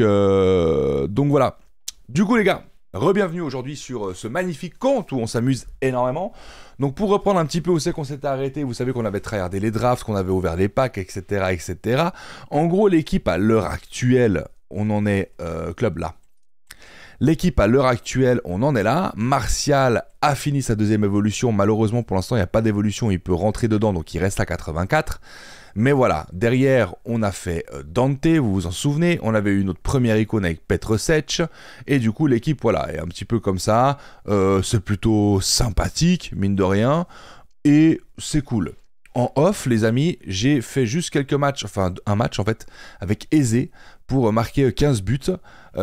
Euh, donc voilà. Du coup, les gars, re-bienvenue aujourd'hui sur euh, ce magnifique compte où on s'amuse énormément. Donc pour reprendre un petit peu où c'est qu'on s'était arrêté, vous savez qu'on avait tryhardé les drafts, qu'on avait ouvert les packs, etc. etc. En gros, l'équipe à l'heure actuelle, on en est euh, club là. L'équipe à l'heure actuelle, on en est là. Martial a fini sa deuxième évolution. Malheureusement, pour l'instant, il n'y a pas d'évolution. Il peut rentrer dedans, donc il reste à 84. Mais voilà, derrière, on a fait euh, Dante, vous vous en souvenez, on avait eu notre première icône avec Petre Sech, et du coup, l'équipe, voilà, est un petit peu comme ça. Euh, c'est plutôt sympathique, mine de rien, et c'est cool. En off, les amis, j'ai fait juste quelques matchs, enfin un match en fait, avec Aisé pour marquer 15 euh, buts,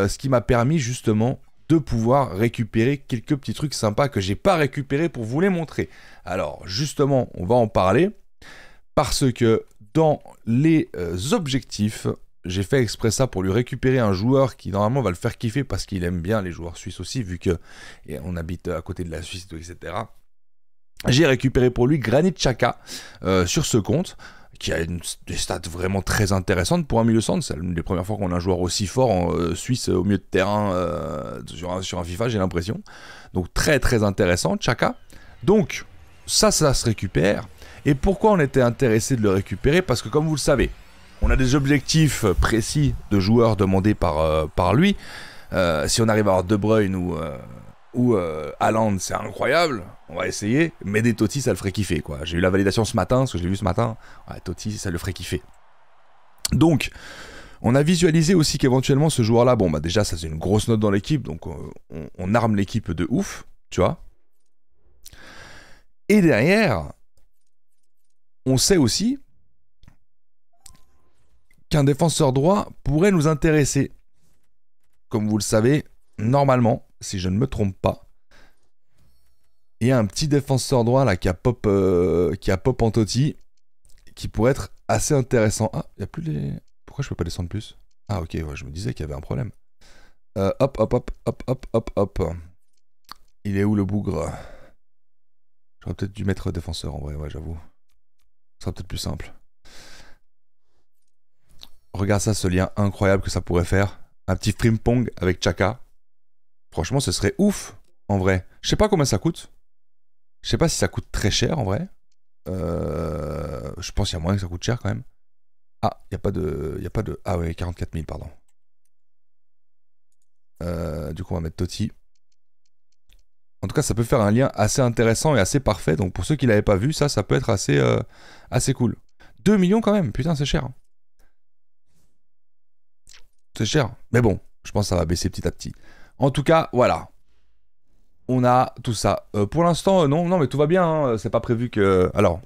ce qui m'a permis justement de pouvoir récupérer quelques petits trucs sympas que j'ai pas récupéré pour vous les montrer. Alors justement, on va en parler parce que dans les euh, objectifs. J'ai fait exprès ça pour lui récupérer un joueur qui normalement va le faire kiffer parce qu'il aime bien les joueurs suisses aussi, vu que on habite euh, à côté de la Suisse, etc. J'ai récupéré pour lui Granit Chaka euh, sur ce compte qui a une, des stats vraiment très intéressantes pour un milieu centre. C'est l'une des premières fois qu'on a un joueur aussi fort en Suisse au milieu de terrain sur, un, sur, un, FIFA, j'ai l'impression. Donc très très intéressant, Chaka. Donc ça, ça se récupère. Et pourquoi on était intéressé de le récupérer Parce que comme vous le savez, on a des objectifs euh, précis de joueurs demandés par, euh, par lui. Euh, si on arrive à avoir De Bruyne ou, à ou c'est incroyable. On va essayer. Mais des Totti, ça le ferait kiffer. quoi. J'ai eu la validation ce matin, ce que j'ai vu ce matin. Totti, ça le ferait kiffer. Donc, on a visualisé aussi qu'éventuellement ce joueur-là, bon, bah déjà, ça c'est une grosse note dans l'équipe. Donc, on, on arme l'équipe de ouf, tu vois. Et derrière, on sait aussi qu'un défenseur droit pourrait nous intéresser. Comme vous le savez, normalement, si je ne me trompe pas, il y a un petit défenseur droit là qui a pop, euh, qui a pop en qui pourrait être assez intéressant. Ah, il n'y a plus les. Pourquoi je peux pas descendre plus Ah, ok, je me disais qu'il y avait un problème. Euh, hop, hop, hop, hop, hop, hop, hop. Il est où le bougre J'aurais peut-être dû mettre défenseur en vrai, j'avoue. Ce sera peut-être plus simple. Regarde ça, ce lien incroyable que ça pourrait faire. Un petit pong avec Chaka. Franchement, ce serait ouf, en vrai. Je sais pas combien ça coûte. Je sais pas si ça coûte très cher, en vrai. Euh, je pense qu'il y a moyen que ça coûte cher, quand même. Ah, il n'y a pas de... a pas de... Ah ouais, 44 000, pardon. Euh, du coup, on va mettre Toti. En tout cas, ça peut faire un lien assez intéressant et assez parfait. Donc pour ceux qui l'avaient pas vu, ça, ça peut être assez, euh, assez cool. 2 millions quand même, putain, c'est cher. C'est cher. Mais bon, je pense que ça va baisser petit à petit. En tout cas, voilà. On a tout ça. Euh, pour l'instant, euh, non, non, mais tout va bien. Hein. C'est pas prévu que. Alors,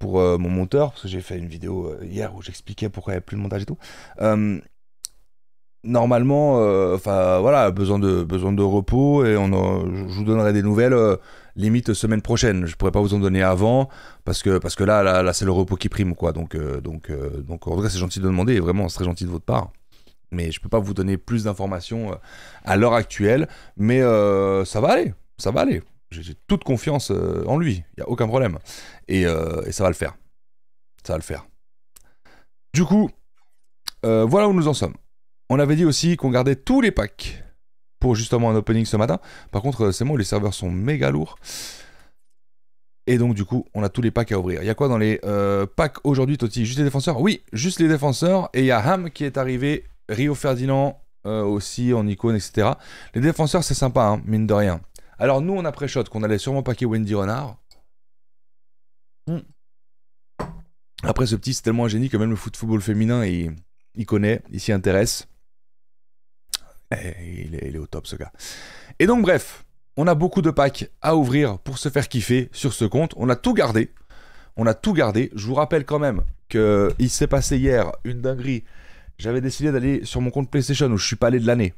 pour mon monteur, parce que j'ai fait une vidéo hier où j'expliquais pourquoi il n'y avait plus de montage et tout normalement, euh, enfin voilà, besoin de, besoin de repos et on, je vous donnerai des nouvelles euh, limite semaine prochaine. Je pourrais pas vous en donner avant parce que parce que là là, c'est le repos qui prime quoi. Donc euh, donc donc en tout c'est gentil de demander et vraiment c'est très gentil de votre part. Mais je peux pas vous donner plus d'informations à l'heure actuelle. Mais ça va aller, ça va aller. J'ai toute confiance en lui. Il y a aucun problème et, et, ça va le faire. Ça va le faire. Du coup, voilà où nous en sommes. On avait dit aussi qu'on gardait tous les packs pour justement un opening ce matin. Par contre, euh, c'est bon, les serveurs sont méga lourds. Et donc, du coup, on a tous les packs à ouvrir. Il y a quoi dans les euh, packs aujourd'hui, Toti Juste les défenseurs Oui, juste les défenseurs. Et il y a Ham qui est arrivé, Rio Ferdinand euh, aussi en icône, etc. Les défenseurs, c'est sympa, hein, mine de rien. Alors, nous, on a pré-shot qu'on allait sûrement paquer Wendy Renard. Hmm. Après, ce petit, c'est tellement un génie que même le foot football féminin, il, il connaît, il s'y intéresse. Eh, il est, au top ce gars. Et donc bref, on a beaucoup de packs à ouvrir pour se faire kiffer sur ce compte. On a tout gardé. On a tout gardé. Je vous rappelle quand même qu'il s'est passé hier une dinguerie. J'avais décidé d'aller sur mon compte PlayStation où je suis pas allé de l'année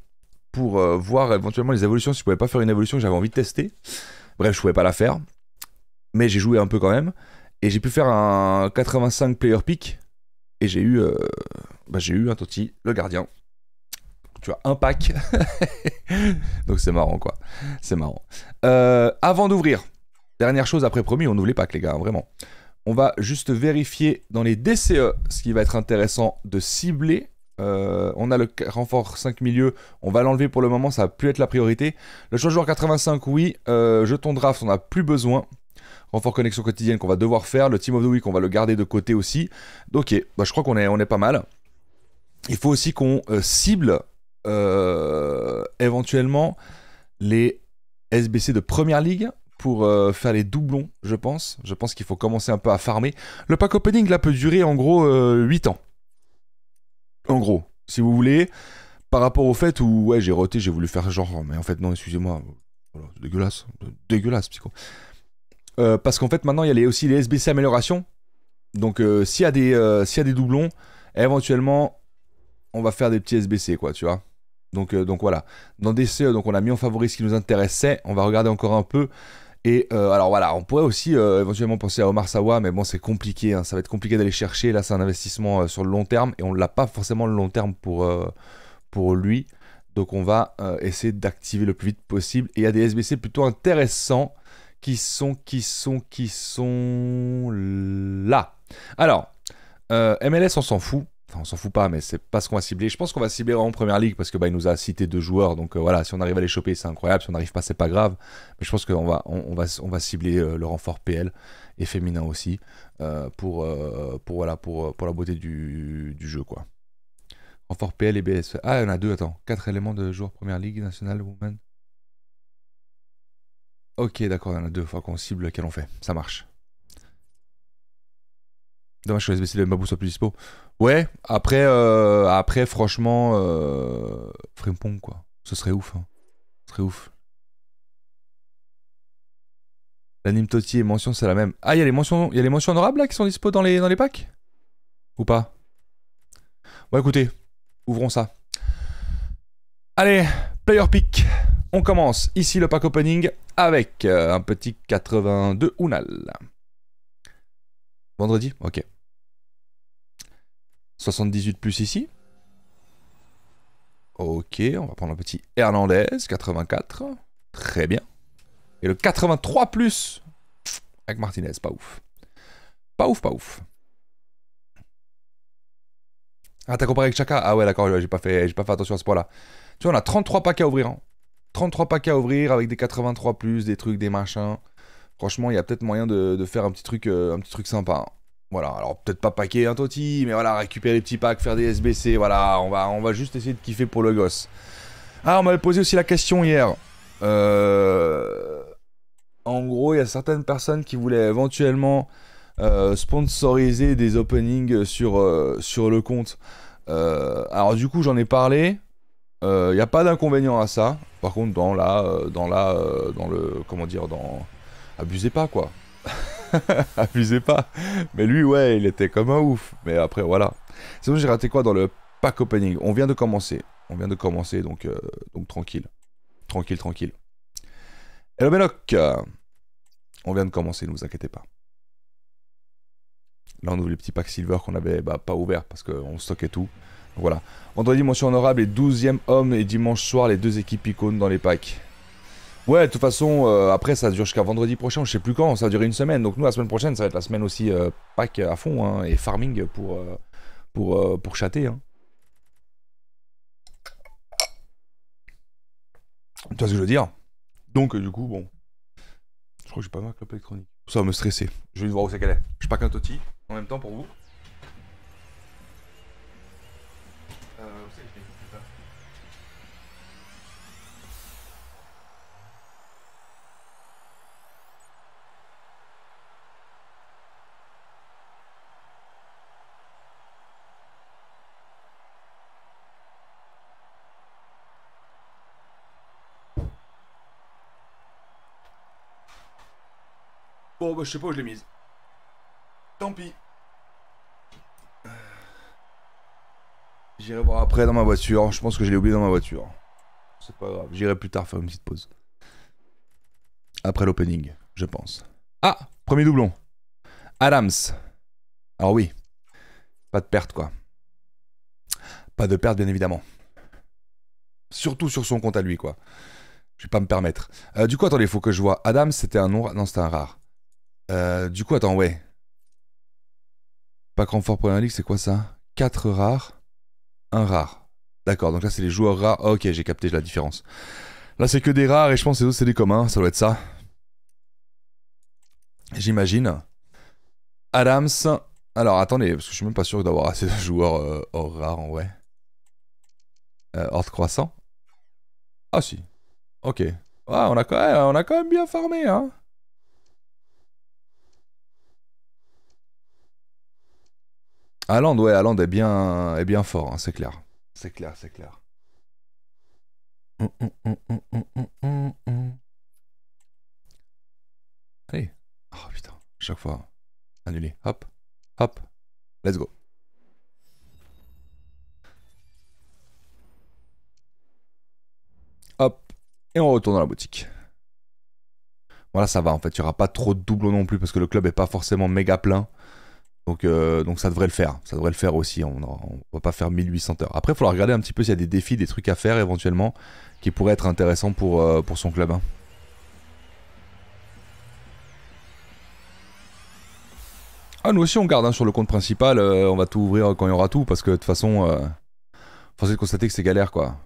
pour euh, voir éventuellement les évolutions si je pouvais pas faire une évolution que j'avais envie de tester. Bref, je pouvais pas la faire. Mais j'ai joué un peu quand même. Et j'ai pu faire un 85 player pick. Et j'ai eu, euh, bah, j'ai eu un Toti, le gardien, tu vois un pack. Donc c'est marrant quoi. C'est marrant. Euh, avant d'ouvrir, dernière chose après promis, on ouvre les packs les gars, hein, vraiment. On va juste vérifier dans les DCE ce qui va être intéressant de cibler. Euh, on a le renfort 5 milieux on va l'enlever pour le moment, ça va plus être la priorité. Le joueur 85, oui. Euh, jeton draft, on n'a plus besoin renfort connexion quotidienne qu'on va devoir faire, le Team of the Week on va le garder de côté aussi. Ok, bah, je crois qu'on est, on est pas mal. Il faut aussi qu'on cible euh, éventuellement les SBC de première ligue pour euh, faire les doublons, je pense. Je pense qu'il faut commencer un peu à farmer. Le pack opening, là, peut durer en gros 8 euh, ans. En gros, si vous voulez. Par rapport au fait où, ouais, j'ai roté, j'ai voulu faire genre, mais en fait, non, excusez-moi. dégueulasse. Dégueulasse, psycho. parce qu'en fait, maintenant, il y a aussi les SBC amélioration Donc, s'il y, des, y a des doublons, éventuellement, on va faire des petits SBC, quoi, tu vois. Donc, euh, donc voilà. Dans DCE, euh, donc on a mis en favoris ce qui nous intéressait. On va regarder encore un peu. Et euh, alors voilà, on pourrait aussi éventuellement penser à Omar Sawa, mais bon, c'est compliqué. Hein. ça va être compliqué d'aller chercher. Là, c'est un investissement sur le long terme et on ne l'a pas forcément le long terme pour, pour lui. Donc on va essayer d'activer le plus vite possible. Et il y a des SBC plutôt intéressants qui sont, qui sont, qui sont là. Alors, MLS, on s'en fout. Enfin, on s'en fout pas, mais c'est pas ce qu'on va cibler. Je pense qu'on va cibler en première ligue parce que bah, il nous a cité deux joueurs, donc euh, voilà, si on arrive à les choper, c'est incroyable. Si on n'arrive pas, c'est pas grave. Mais je pense qu'on va, on, va, on va cibler euh, le renfort PL et féminin aussi euh, pour, pour voilà, pour, pour la beauté du, jeu quoi. Renfort PL et BS. E. Ah, il y en a deux. Attends, quatre éléments de joueurs première ligue nationale women. Ok, d'accord, il y en a deux. Faut qu'on cible lequel on fait. Ça marche. Dommage que SBC de Mabou soit plus dispo. Ouais, après, euh, après franchement, euh, quoi. Ce serait ouf. Hein. Ce serait ouf. L'anime Toti et mention, c'est la même. Ah, il y a les mentions, y a les mentions honorables qui sont dispo dans les, dans les packs Ou pas Bon, écoutez, ouvrons ça. Allez, player pick. On commence ici le pack opening avec euh, un petit 82 Ounal. Vendredi Ok. 78 plus ici. Ok, on va prendre un petit Hernandez, 84. Très bien. Et le 83 plus avec Martinez, pas ouf. Pas ouf, pas ouf. Ah, t'as comparé avec Chaka Ah ouais, d'accord, j'ai pas, fait, pas fait attention à ce point-là. Tu vois, on a 33 packs à ouvrir. 33 hein. packs à ouvrir avec des 83 plus, des trucs, des machins. Franchement, il y a peut-être moyen de, faire un petit truc, euh, un petit truc sympa. Hein. Voilà, alors peut-être pas paquer un toti, mais voilà, récupérer les petits packs, faire des SBC, voilà, on va, on va juste essayer de kiffer pour le gosse. Ah, on m'avait posé aussi la question hier. Euh, en gros, il y a certaines personnes qui voulaient éventuellement euh, sponsoriser des openings sur, sur le compte. alors du coup, j'en ai parlé. Il n'y a pas d'inconvénient à ça. Par contre, dans la, dans la, dans le, comment dire, dans abusez pas quoi. abusez pas. Mais lui, ouais, il était comme un ouf. Mais après, voilà. C'est bon, j'ai raté quoi dans le pack opening On vient de commencer. On vient de commencer, donc, euh, donc tranquille. Tranquille, tranquille. Hello Meloc On vient de commencer, ne vous inquiétez pas. Là, on ouvre les petits packs silver qu'on n'avait bah, pas ouvert parce qu'on stockait tout. voilà. Vendredi, mention honorable, et 12e homme et dimanche soir, les deux équipes icônes dans les packs. Ouais, de toute façon, euh, après, ça dure jusqu'à vendredi prochain, je sais plus quand, ça va durer une semaine. Donc, nous, la semaine prochaine, ça va être la semaine aussi euh, pack à fond hein, et farming pour, euh, pour, euh, pour chater. Hein. Tu vois ce que je veux dire Donc, du coup, bon. Je crois que j'ai pas ma clope électronique. Ça va me stresser. Je vais voir où c'est qu'elle est. Je pack un toti en même temps pour vous. Bah, je sais pas où je l'ai mise. Tant pis. Euh, j'irai voir après dans ma voiture. Je pense que je l'ai oublié dans ma voiture. C'est pas grave. J'irai plus tard faire une petite pause. Après l'opening, je pense. Ah Premier doublon. Adams. Alors oui. Pas de perte, quoi. Pas de perte, bien évidemment. Surtout sur son compte à lui, quoi. Je vais pas me permettre. Euh, du coup, attendez, il faut que je vois. Adams, c'était un nom. Non, c'était un rare. Euh, du coup, attends, ouais. Pack renfort la Ligue, c'est quoi ça 4 rares, 1 rare. D'accord, donc là, c'est les joueurs rares. ok, j'ai capté la différence. Là, c'est que des rares et je pense que autres, c'est des communs. Ça doit être ça. J'imagine. Adams. Alors, attendez, parce que je suis même pas sûr d'avoir assez de joueurs euh, hors rares en vrai. Euh, croissant. Ah, si. Ok. ah on a, on a quand même bien farmé, hein. Aland, ouais, Aland est bien, est bien fort, hein, c'est clair. C'est clair, c'est clair. Mm, mm, mm, Allez. Oh putain, chaque fois. Annulé. Hop, hop. Let's go. Hop. Et on retourne dans la boutique. Voilà, ça va en fait. Il n'y aura pas trop de doublons non plus parce que le club est pas forcément méga plein. Euh, donc, ça devrait le faire. Ça devrait le faire aussi. On ne va pas faire 1800 heures. Après, il faudra regarder un petit peu s'il y a des défis, des trucs à faire éventuellement qui pourraient être intéressants pour, euh, son club. Hein. Ah, nous aussi on garde hein, sur le compte principal. Euh, on va tout ouvrir quand il y aura tout parce que de toute façon, force est de constater que c'est galère quoi.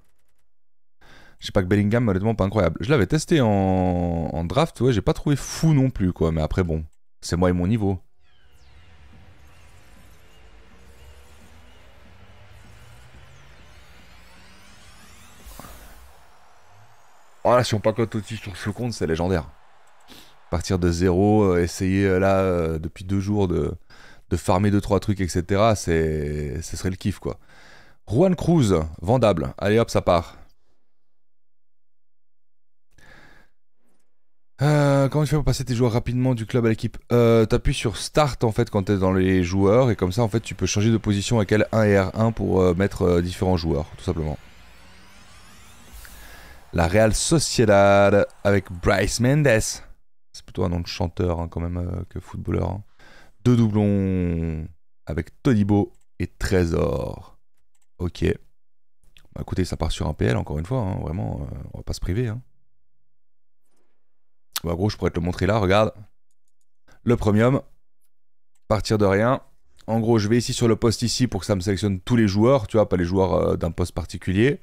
J'ai sais pas que Bellingham, honnêtement, pas incroyable. Je l'avais testé en, en draft, ouais, j'ai pas trouvé fou non plus quoi. Mais après, bon, c'est moi et mon niveau. Oh si on pacote aussi sur ce compte, c'est légendaire. Partir de zéro, euh, essayer euh, là, euh, depuis deux jours, de, de farmer deux, trois trucs, etc. ce serait le kiff, quoi. Juan Cruz, vendable. Allez hop, ça part. comment tu fais pour passer tes joueurs rapidement du club à l'équipe Tu T'appuies sur Start en fait quand tu es dans les joueurs et comme ça en fait tu peux changer de position avec L1 et R1 pour mettre différents joueurs tout simplement. La Real Sociedad avec Bryce Mendes. C'est plutôt un nom de chanteur hein, quand même euh, que footballeur. Hein. Deux doublons avec Todibo et Trésor. Ok. Bah, écoutez, ça part sur un PL encore une fois. Hein, vraiment, euh, on va pas se priver. Hein. Bah, gros, je pourrais te le montrer là. Regarde. Le premium. Partir de rien. En gros, je vais ici sur le poste ici pour que ça me sélectionne tous les joueurs. Tu vois, pas les joueurs euh, d'un poste particulier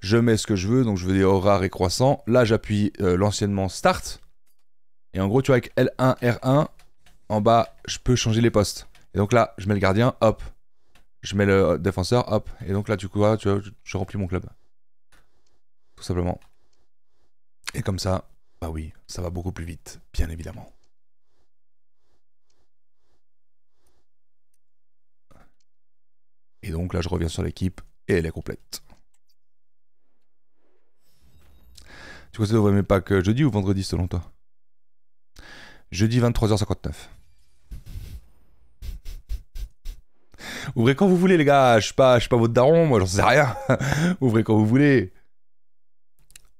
je mets ce que je veux, donc je veux des rares et croissants. Là, j'appuie euh, l'anciennement Start. Et en gros, tu vois, avec L1, R1, en bas, je peux changer les postes. Et donc là, je mets le gardien, hop. Je mets le euh, défenseur, hop. Et donc là, ah, tu vois, tu vois, je remplis mon club. Tout simplement. Et comme ça, bah oui, ça va beaucoup plus vite, bien évidemment. Et donc là, je reviens sur l'équipe et elle est complète. Tu conseilles d'ouvrir mes packs jeudi ou vendredi selon toi Jeudi 23h59. Ouvrez quand vous voulez, les gars. Je suis pas, je suis pas votre daron, moi, j'en sais rien. Ouvrez quand vous voulez.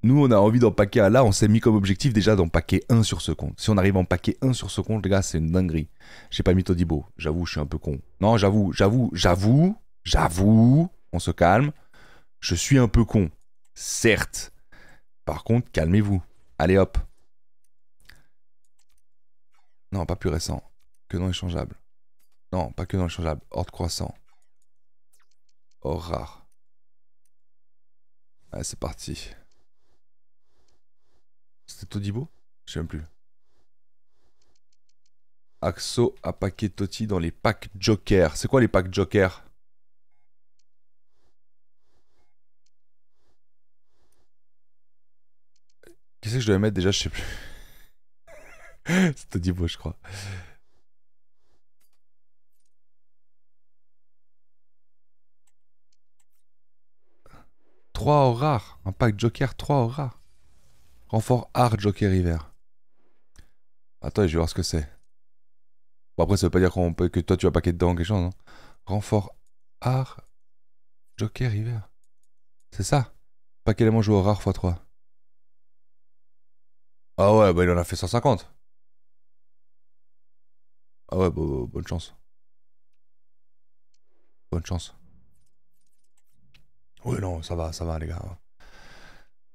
Nous, on a envie d'en paquer là. On s'est mis comme objectif déjà d'en paquer un sur ce compte. Si on arrive en paquer un sur ce compte, les gars, c'est une dinguerie. J'ai pas mis Todibo. J'avoue, je suis un peu con. Non, j'avoue, j'avoue, j'avoue, j'avoue. On se calme. Je suis un peu con. Certes. Par contre, calmez-vous. Allez hop. Non, pas plus récent. Que non échangeable. Non, pas que non échangeable. Horde croissant. Or rare. Allez, c'est parti. C'était Todibo Je sais même plus. Axo a paquet Toti dans les packs Joker. C'est quoi les packs Joker Qu'est-ce que je devais mettre déjà Je sais plus. C'était beau, je crois. 3 au rare. Un pack Joker, 3 or rare. Renfort art Joker river. Attends, je vais voir ce que c'est. Bon, après, ça veut pas dire qu'on peut, que toi tu vas paquer dedans quelque chose, non hein. Renfort art Joker river. C'est ça Pack élément joué au rare x3. Ah ouais, bah il en a fait 150. Ah ouais, bah, bonne chance. Bonne chance. Ouais, non, ça va, ça va, les gars.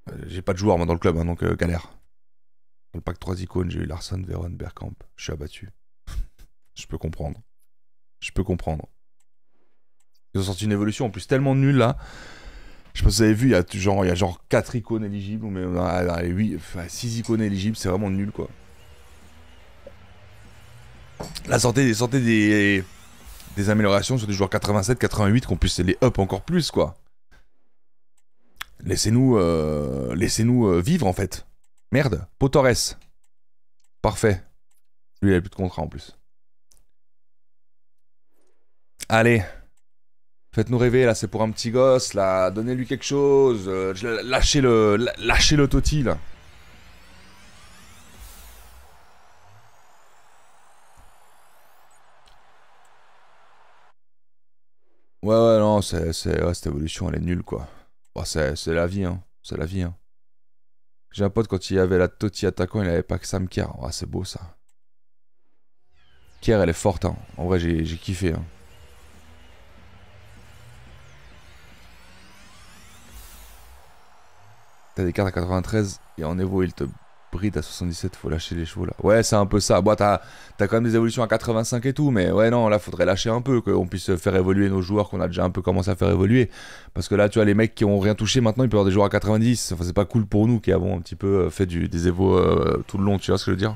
Euh, j'ai pas de joueur, moi, dans le club, hein, donc euh, galère. Dans le pack 3 icônes, j'ai eu Larson, Véron, Bergkamp. Je suis abattu. Je peux comprendre. Je peux comprendre. Ils ont sorti une évolution en plus tellement nulle là je pense que vous avez vu, il y a genre, 4 icônes éligibles, mais 6 euh, ah, icônes éligibles, c'est vraiment nul quoi. La santé, santé des, des améliorations sur des joueurs 87, 88, qu'on puisse les up encore plus quoi. Laissez-nous euh, laissez-nous euh, vivre en fait. Merde, Potores. Parfait. Lui, il a plus de contrat en plus. Allez. Faites-nous rêver, là, c'est pour un petit gosse, là. Donnez-lui quelque chose. Euh, lâchez le, lâchez le toti, là. Ouais, ouais, non, c'est, ouais, cette évolution, elle est nulle, quoi. Oh, c'est, la vie, hein. C'est la vie, hein. J'ai un pote, quand il y avait la Toti attaquant, il avait pas que Sam Kerr. Oh, c'est beau, ça. Kerr, elle est forte, hein. En vrai, j'ai, kiffé, hein. T'as des cartes à 93 et en Evo, il te bride à 77. Faut lâcher les chevaux là. Ouais, c'est un peu ça. Bon, t'as quand même des évolutions à 85 et tout, mais ouais, non, là, faudrait lâcher un peu, qu'on puisse faire évoluer nos joueurs qu'on a déjà un peu commencé à faire évoluer. Parce que là, tu vois, les mecs qui ont rien touché maintenant, ils peuvent avoir des joueurs à 90. Enfin, c'est pas cool pour nous qui avons un petit peu euh, fait du, des Evo euh, tout le long, tu vois ce que je veux dire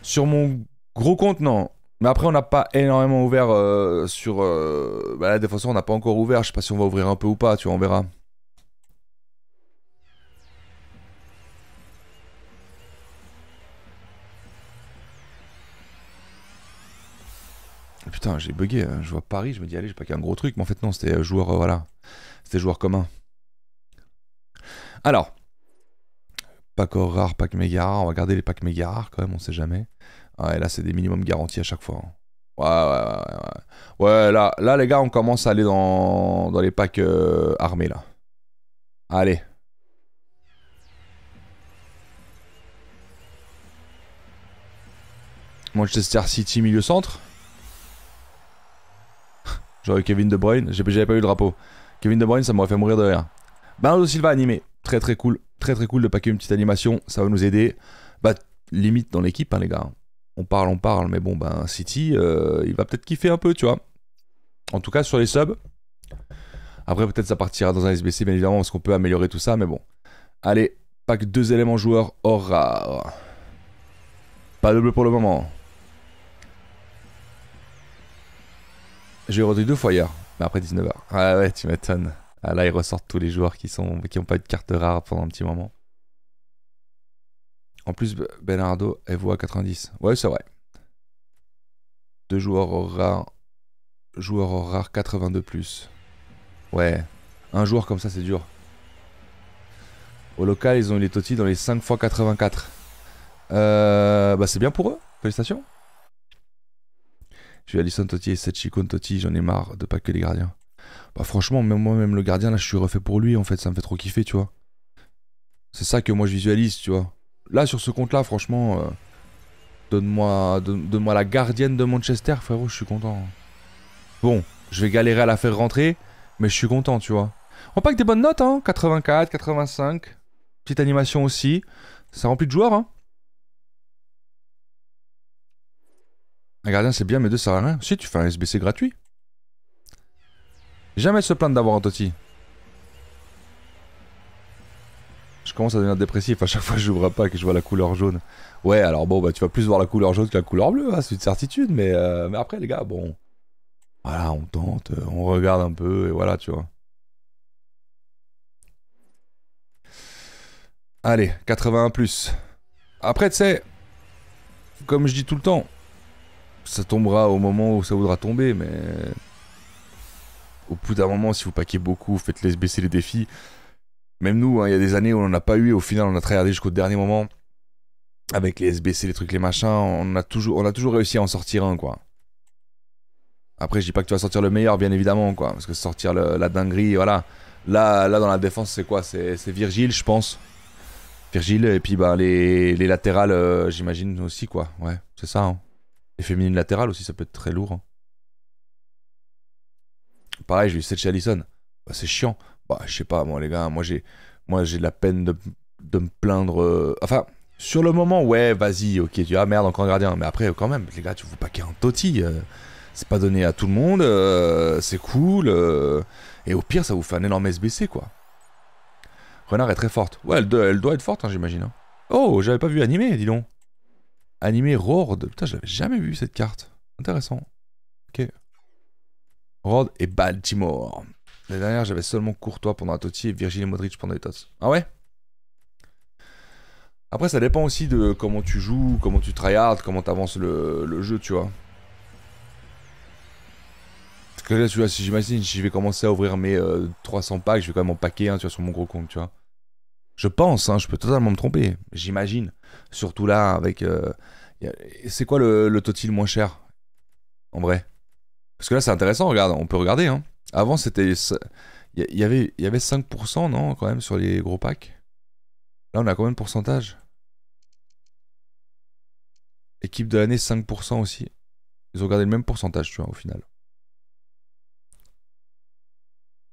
Sur mon gros compte, non. Mais après, on n'a pas énormément ouvert euh, sur. bah des fois, on n'a pas encore ouvert. Je sais pas si on va ouvrir un peu ou pas, tu vois, on verra. Putain, j'ai bugué. Hein. Je vois Paris, je me dis, allez, j'ai pas qu'un gros truc. Mais en fait, non, c'était euh, joueur, euh, voilà. C'était joueur commun. Alors, pack rares, rare, pack méga rares, On va garder les packs méga rares quand même, on sait jamais. Et là, c'est des minimums garantis à chaque fois. Hein. Ouais, ouais, ouais, ouais. Ouais, là, là, les gars, on commence à aller dans, les packs euh, armés, là. Allez. Manchester City, milieu centre. J'aurais eu Kevin De Bruyne, j'avais pas eu le drapeau. Kevin De Bruyne, ça m'aurait fait mourir de rire. Bernardo Silva animé, très très cool, très très cool de paquer une petite animation, ça va nous aider. Bah, limite dans l'équipe, hein, les gars. On parle, on parle, mais bon, ben City, euh, il va peut-être kiffer un peu, tu vois. En tout cas, sur les subs. Après, peut-être ça partira dans un SBC, bien évidemment, parce qu'on peut améliorer tout ça, mais bon. Allez, pack deux éléments joueurs or rare. Pas bleu pour le moment. J'ai rendu deux fois hier, mais après 19h. Ah ouais, tu m'étonnes. Ah là, ils ressortent tous les joueurs qui sont qui pas de carte rare pendant un petit moment. En plus, Bernardo, elle à 90. Ouais, c'est vrai. Deux joueurs rares. Joueurs rare 82 plus. Ouais. Un joueur comme ça, c'est dur. Au local, ils ont eu les totis dans les 5 x 84. Euh, bah, c'est bien pour eux. Félicitations suis Alison Totti et Kon Totti, j'en ai marre de pas que les gardiens. Bah franchement, même moi-même le gardien, là, je suis refait pour lui, en fait, ça me fait trop kiffer, tu vois. C'est ça que moi je visualise, tu vois. Là, sur ce compte-là, franchement, euh, donne-moi la gardienne de Manchester, frérot, je suis content. Bon, je vais galérer à la faire rentrer, mais je suis content, tu vois. On pack des bonnes notes, hein 84, 85. Petite animation aussi. Ça remplit de joueurs, hein Un gardien c'est bien mais deux ça sert à rien. Si tu fais un SBC gratuit. Jamais se plaindre d'avoir un Totti. Je commence à devenir dépressif à chaque fois que j'ouvre pas et que je vois la couleur jaune. Ouais alors bon bah tu vas plus voir la couleur jaune que la couleur bleue, hein, c'est une certitude mais, euh, mais après les gars bon... Voilà on tente, euh, on regarde un peu et voilà tu vois. Allez, 81 plus. Après, tu sais, comme je dis tout le temps, ça tombera au moment où ça voudra tomber, mais au bout d'un moment, si vous paquez beaucoup, vous faites les baisser les défis. Même nous, hein, il y a des années où on n'en a pas eu, au final, on a travaillé jusqu'au dernier moment. Avec les SBC, les trucs, les machins, on a toujours, on a toujours réussi à en sortir un, quoi. Après, je dis pas que tu vas sortir le meilleur, bien évidemment, quoi. Parce que sortir la dinguerie, voilà. Là, là, dans la défense, c'est quoi C'est Virgile, je pense. Virgile, et puis bah, les, latérales, euh, j'imagine aussi, quoi. Ouais, c'est ça, hein. Les féminines latérales aussi, ça peut être très lourd. Hein. Pareil, j'ai eu de chez Allison. Bah, c'est chiant. Bah, je sais pas, moi, les gars, moi, j'ai, moi, j'ai de la peine de, me plaindre. Euh, enfin, sur le moment, ouais, vas-y, ok, tu ah merde, encore un gardien. Mais après, quand même, les gars, tu vous paquer un toti. Euh, c'est pas donné à tout le monde. Euh, c'est cool. et au pire, ça vous fait un énorme SBC, quoi. Renard est très forte. Ouais, elle, doit, être forte, hein, j'imagine. Hein. Oh, j'avais pas vu animé, dis donc. Animé Rord. Putain, j'avais jamais vu cette carte. Intéressant. Ok. Rord et Baltimore. La dernière, j'avais seulement Courtois pendant TOTI et Virgil Modric pendant les Tots. Ah ouais Après, ça dépend aussi de comment tu joues, comment tu tryhard, comment t'avances le, le jeu, tu vois. que là, si j'imagine, si je vais commencer à ouvrir mes 300 euh, packs, je vais quand même en paquer, tu vois, sur mon gros compte, tu vois. Je pense, hein, je peux totalement me tromper, j'imagine. Surtout là, avec. Euh, c'est quoi le, le moins cher En vrai Parce que là, c'est intéressant, regarde, on peut regarder. Hein. Avant, c'était. Y avait, il y avait 5%, non, quand même, sur les gros packs Là, on a combien de pourcentage Équipe de l'année, 5% aussi. Ils ont gardé le même pourcentage, tu vois, au final.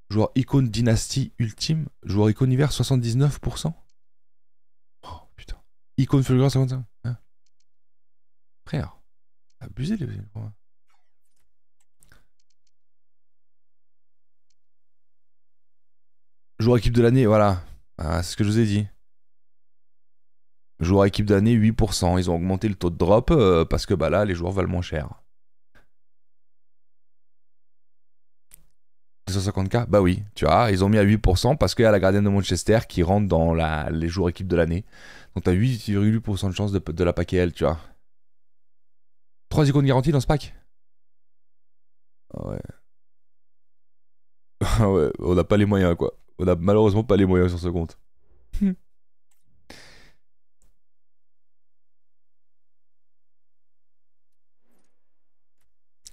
Joueur icône dynastie ultime. Joueur icône hiver, 79%. Icône fulgurant 55. Hein. Frère, abusé les Joueur équipe de l'année, voilà. Ah, c'est ce que je vous ai dit. Joueur équipe de l'année, 8%. Ils ont augmenté le taux de drop euh, parce que bah, là, les joueurs valent moins cher. 250k Bah oui, tu vois, ils ont mis à 8% parce qu'il y a la gardienne de Manchester qui rentre dans la, les joueurs équipe de l'année. Donc t'as 8,8% de chance de, la paquer elle, tu vois. 3 icônes garanties dans ce pack ah Ouais. Ah ouais, on n'a pas les moyens, quoi. On a malheureusement pas les moyens sur ce compte. Hmm.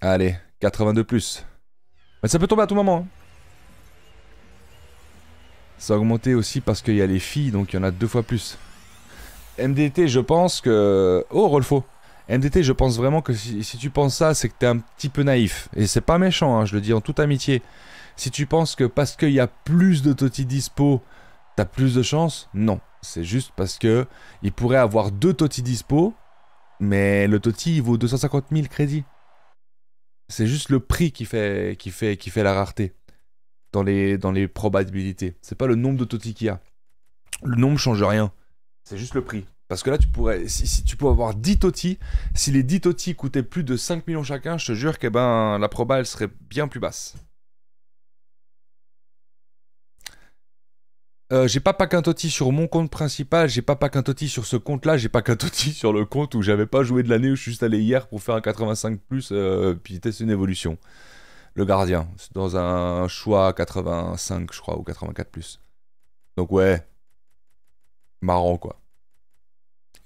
Allez, 82 plus. Mais ça peut tomber à tout moment. Hein. Ça a augmenté aussi parce qu'il y a les filles, donc il y en a deux fois plus. MDT, je pense que... Oh, Rolfo MDT, je pense vraiment que si, tu penses ça, c'est que t'es un petit peu naïf. Et c'est pas méchant, hein, je le dis en toute amitié. Si tu penses que parce qu'il y a plus de Toti dispo, t'as plus de chance, non. C'est juste parce que il pourrait avoir deux Toti dispo, mais le Toti, il vaut 250 000 crédits. C'est juste le prix qui fait, qui fait, qui fait la rareté dans les, dans les probabilités. C'est pas le nombre de totis qu'il y a. Le nombre change rien. C'est juste le prix. Parce que là, tu pourrais, si, tu peux avoir 10 totis, si les 10 totis coûtaient plus de 5 millions chacun, je te jure que ben, la proba, elle serait bien plus basse. Euh, j'ai pas pas qu'un toti sur mon compte principal, j'ai pas pas qu'un toti sur ce compte-là, j'ai pas qu'un toti sur le compte où j'avais pas joué de l'année où je suis juste allé hier pour faire un 85+, plus, euh, puis tester une évolution. Le gardien, dans un choix 85, je crois, ou 84+. Plus. Donc ouais, marrant, quoi.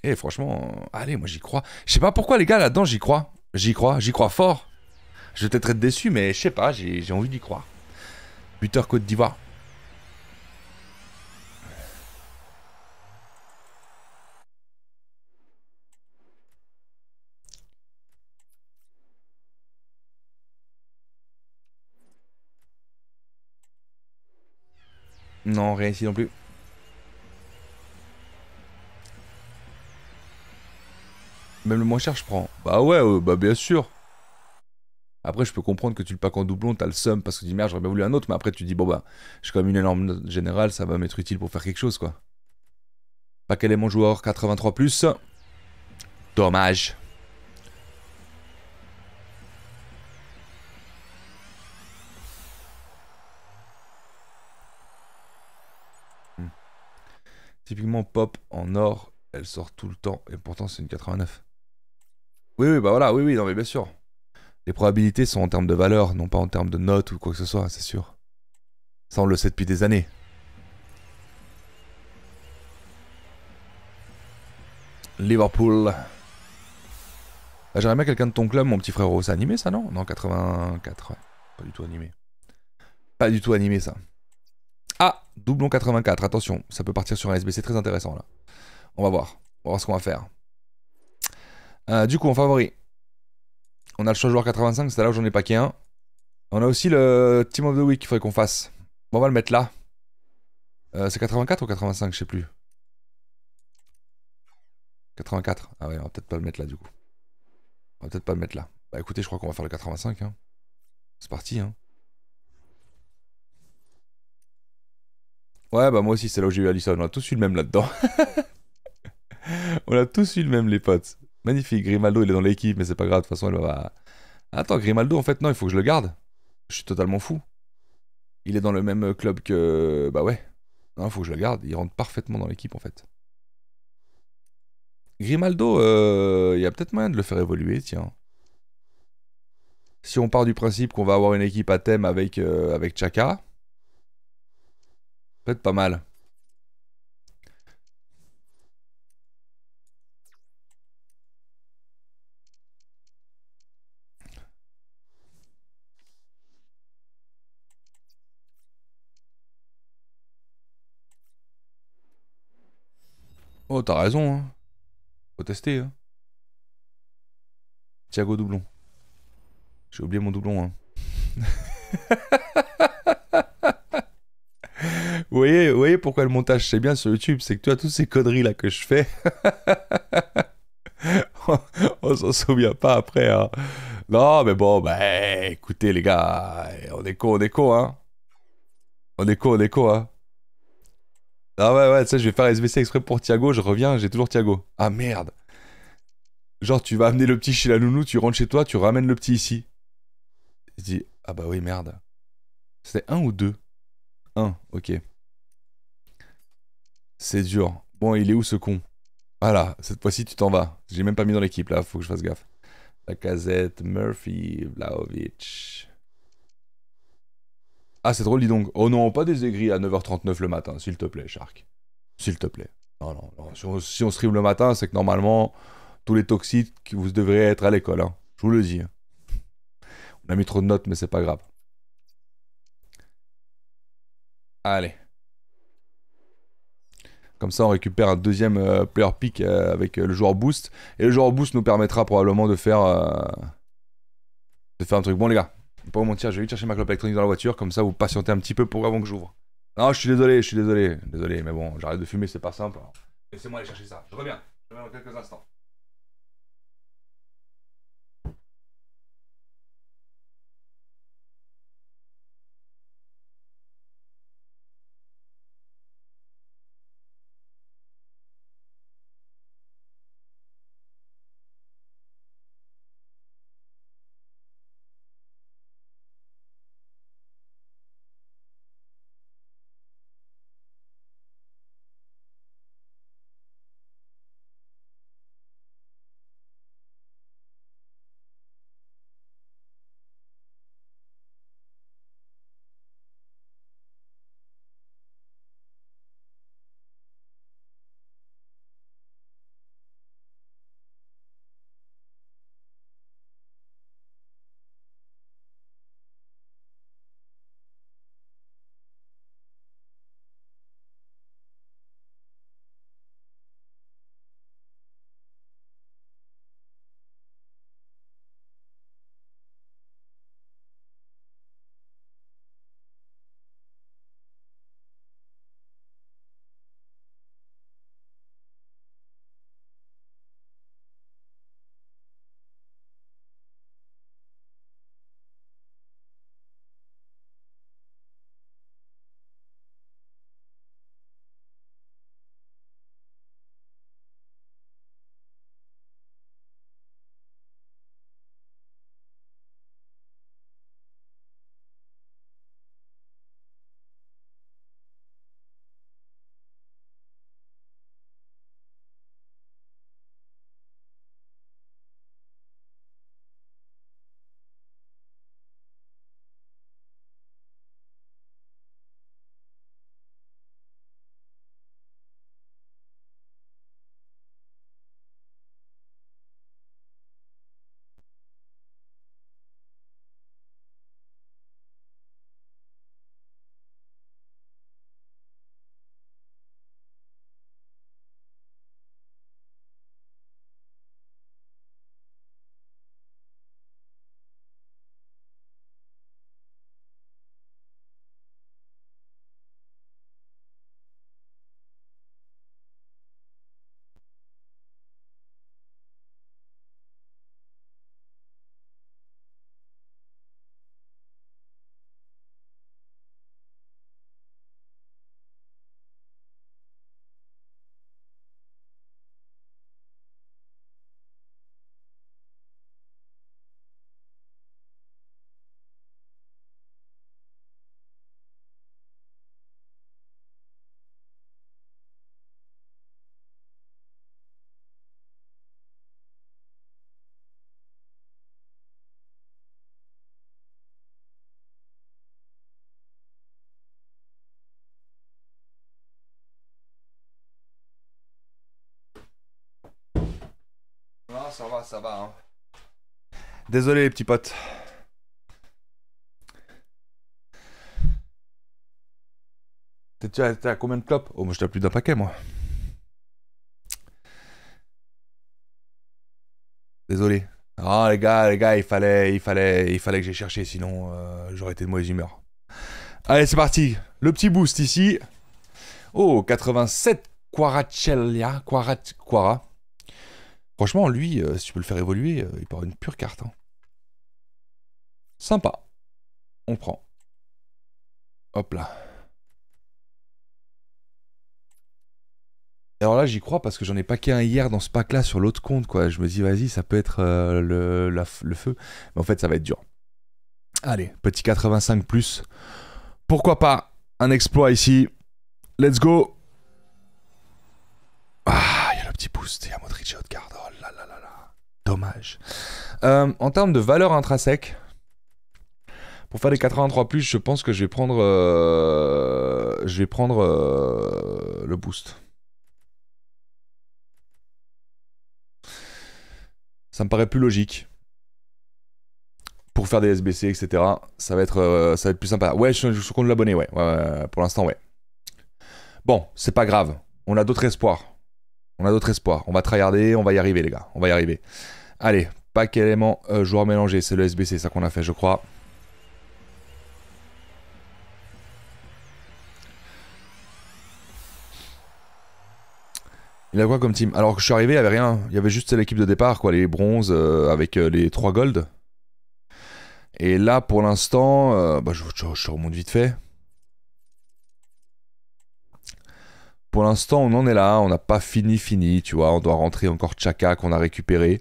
Et eh, franchement, allez, moi j'y crois. Je sais pas pourquoi, les gars, là-dedans, j'y crois. J'y crois, j'y crois fort. Je vais peut-être être déçu, mais je sais pas, j'ai envie d'y croire. Buteur Côte d'Ivoire. Non, rien ici non plus. Même le moins cher, je prends. Bah ouais, euh, bah bien sûr. Après, je peux comprendre que tu le packs en doublon, t'as le seum parce que tu dis merde, j'aurais bien voulu un autre, mais après tu dis bon bah, j'ai quand même une énorme note générale, ça va m'être utile pour faire quelque chose quoi. Pas est mon joueur 83 plus. Dommage. Hmm. Typiquement pop en or, elle sort tout le temps et pourtant c'est une 89. Oui, oui, bah voilà, oui, oui, non, mais bien sûr. Les probabilités sont en termes de valeur, non pas en termes de notes ou quoi que ce soit, c'est sûr. Ça, on le sait depuis des années. Liverpool. Ah, j'aimerais bien quelqu'un de ton club, mon petit frérot. C'est animé ça, non Non, 84. Pas du tout animé. Pas du tout animé ça. Ah Doublon 84, attention. Ça peut partir sur un SBC très intéressant là. On va voir. On va voir ce qu'on va faire. Euh, du coup, en favori, on a le choix joueur 85, c'est là où j'en ai pas qu'un. On a aussi le Team of the Week qu'il faudrait qu'on fasse. on va le mettre là. Euh, c'est 84 ou 85, je sais plus. 84. Ah ouais, on va peut-être pas le mettre là du coup. On va peut-être pas le mettre là. Bah écoutez, je crois qu'on va faire le 85. Hein. C'est parti. Hein. Ouais, bah moi aussi, c'est là où j'ai eu liste. On a tous eu le même là-dedans. on a tous eu le même, les potes. Magnifique, Grimaldo, il est dans l'équipe, mais c'est pas grave, de toute façon, il va... Attends, Grimaldo, en fait, non, il faut que je le garde. Je suis totalement fou. Il est dans le même club que... Bah ouais. Non, il faut que je le garde. Il rentre parfaitement dans l'équipe, en fait. Grimaldo, euh, il y a peut-être moyen de le faire évoluer, tiens. Si on part du principe qu'on va avoir une équipe à thème avec, euh, avec Chaka, peut-être pas mal. Oh, t'as raison. Hein. Faut tester. Hein. Thiago doublon. J'ai oublié mon doublon. Hein. vous, voyez, voyez pourquoi le montage c'est bien sur YouTube, c'est que tu toutes ces conneries là que je fais. on, s'en souvient pas après. Non, mais bon, bah eh, écoutez les gars, eh, on est con, on est con, hein. On est con, on est ah ouais, ouais, ça, je vais faire SBC exprès pour Thiago, je reviens, j'ai toujours Thiago. Ah merde. Genre, tu vas amener le petit chez la nounou, tu rentres chez toi, tu ramènes le petit ici. il dit, ah bah oui, merde. C'était un ou deux Un, ok. C'est dur. Bon, il est où ce con Voilà, ah cette fois-ci, tu t'en vas. J'ai même pas mis dans l'équipe, là, faut que je fasse gaffe. La casette, Murphy, Vlaovic. Ah, c'est drôle, dis donc. Oh non, pas des aigris à 9h39 le matin, s'il te plaît, Shark. S'il te plaît. Non, non, Si on, se le matin, c'est que normalement, tous les toxiques, vous devrez être à l'école. Hein. Je vous le dis. Hein. On a mis trop de notes, mais c'est pas grave. Allez. Comme ça, on récupère un deuxième euh, player pick euh, avec euh, le joueur boost. Et le joueur boost nous permettra probablement de faire... de faire un truc. Bon, les gars pas vous mentir, je vais aller chercher ma clope électronique dans la voiture, comme ça vous patientez un petit peu pour avant que j'ouvre. Non, je suis désolé, je suis désolé, désolé, mais bon, j'arrête de fumer, c'est pas simple. Laissez-moi aller chercher ça. Je reviens, je reviens dans quelques instants. ça va, ça va. Hein. Désolé les petits potes. T'es à, combien de clopes Oh, moi je plus d'un paquet, moi. Désolé. Ah, les gars, les gars, il fallait, il fallait, il fallait que j'ai cherché, sinon euh, j'aurais été de mauvaise humeur. Allez, c'est parti. Le petit boost ici. Oh, 87 Quarachelia, Quara. Franchement, lui, euh, si tu peux le faire évoluer, euh, il part une pure carte. Hein. Sympa. On prend. Hop là. Alors là, j'y crois parce que j'en ai paqué un hier dans ce pack-là sur l'autre compte, quoi. Je me dis, vas-y, ça peut être euh, le, feu. Mais en fait, ça va être dur. Allez, petit 85 plus. Pourquoi pas un exploit ici. Let's go. Ah, il y a le petit boost y à Modric et haute Dommage. Euh, en termes de valeur intrinsèque, pour faire les 83 je pense que je vais prendre, euh, je vais prendre euh, le boost. Ça me paraît plus logique. Pour faire des SBC, etc. Ça va être, ça va être plus sympa. Ouais, je, suis contre l'abonné, ouais. Pour l'instant, ouais. Bon, c'est pas grave. On a d'autres espoirs. On a d'autres espoirs. On va tryharder, on va y arriver, les gars. On va y arriver. Allez, pack élément euh, joueur mélangé. C'est le SBC, ça qu'on a fait, je crois. Il a quoi comme team Alors que je suis arrivé, il n'y avait rien. Il y avait juste l'équipe de départ, quoi, les bronzes euh, avec euh, les 3 golds. Et là, pour l'instant, bah, je remonte vite fait. pour l'instant, on en est là. On n'a pas fini, fini. Tu vois, on doit rentrer encore Chaka qu'on a récupéré.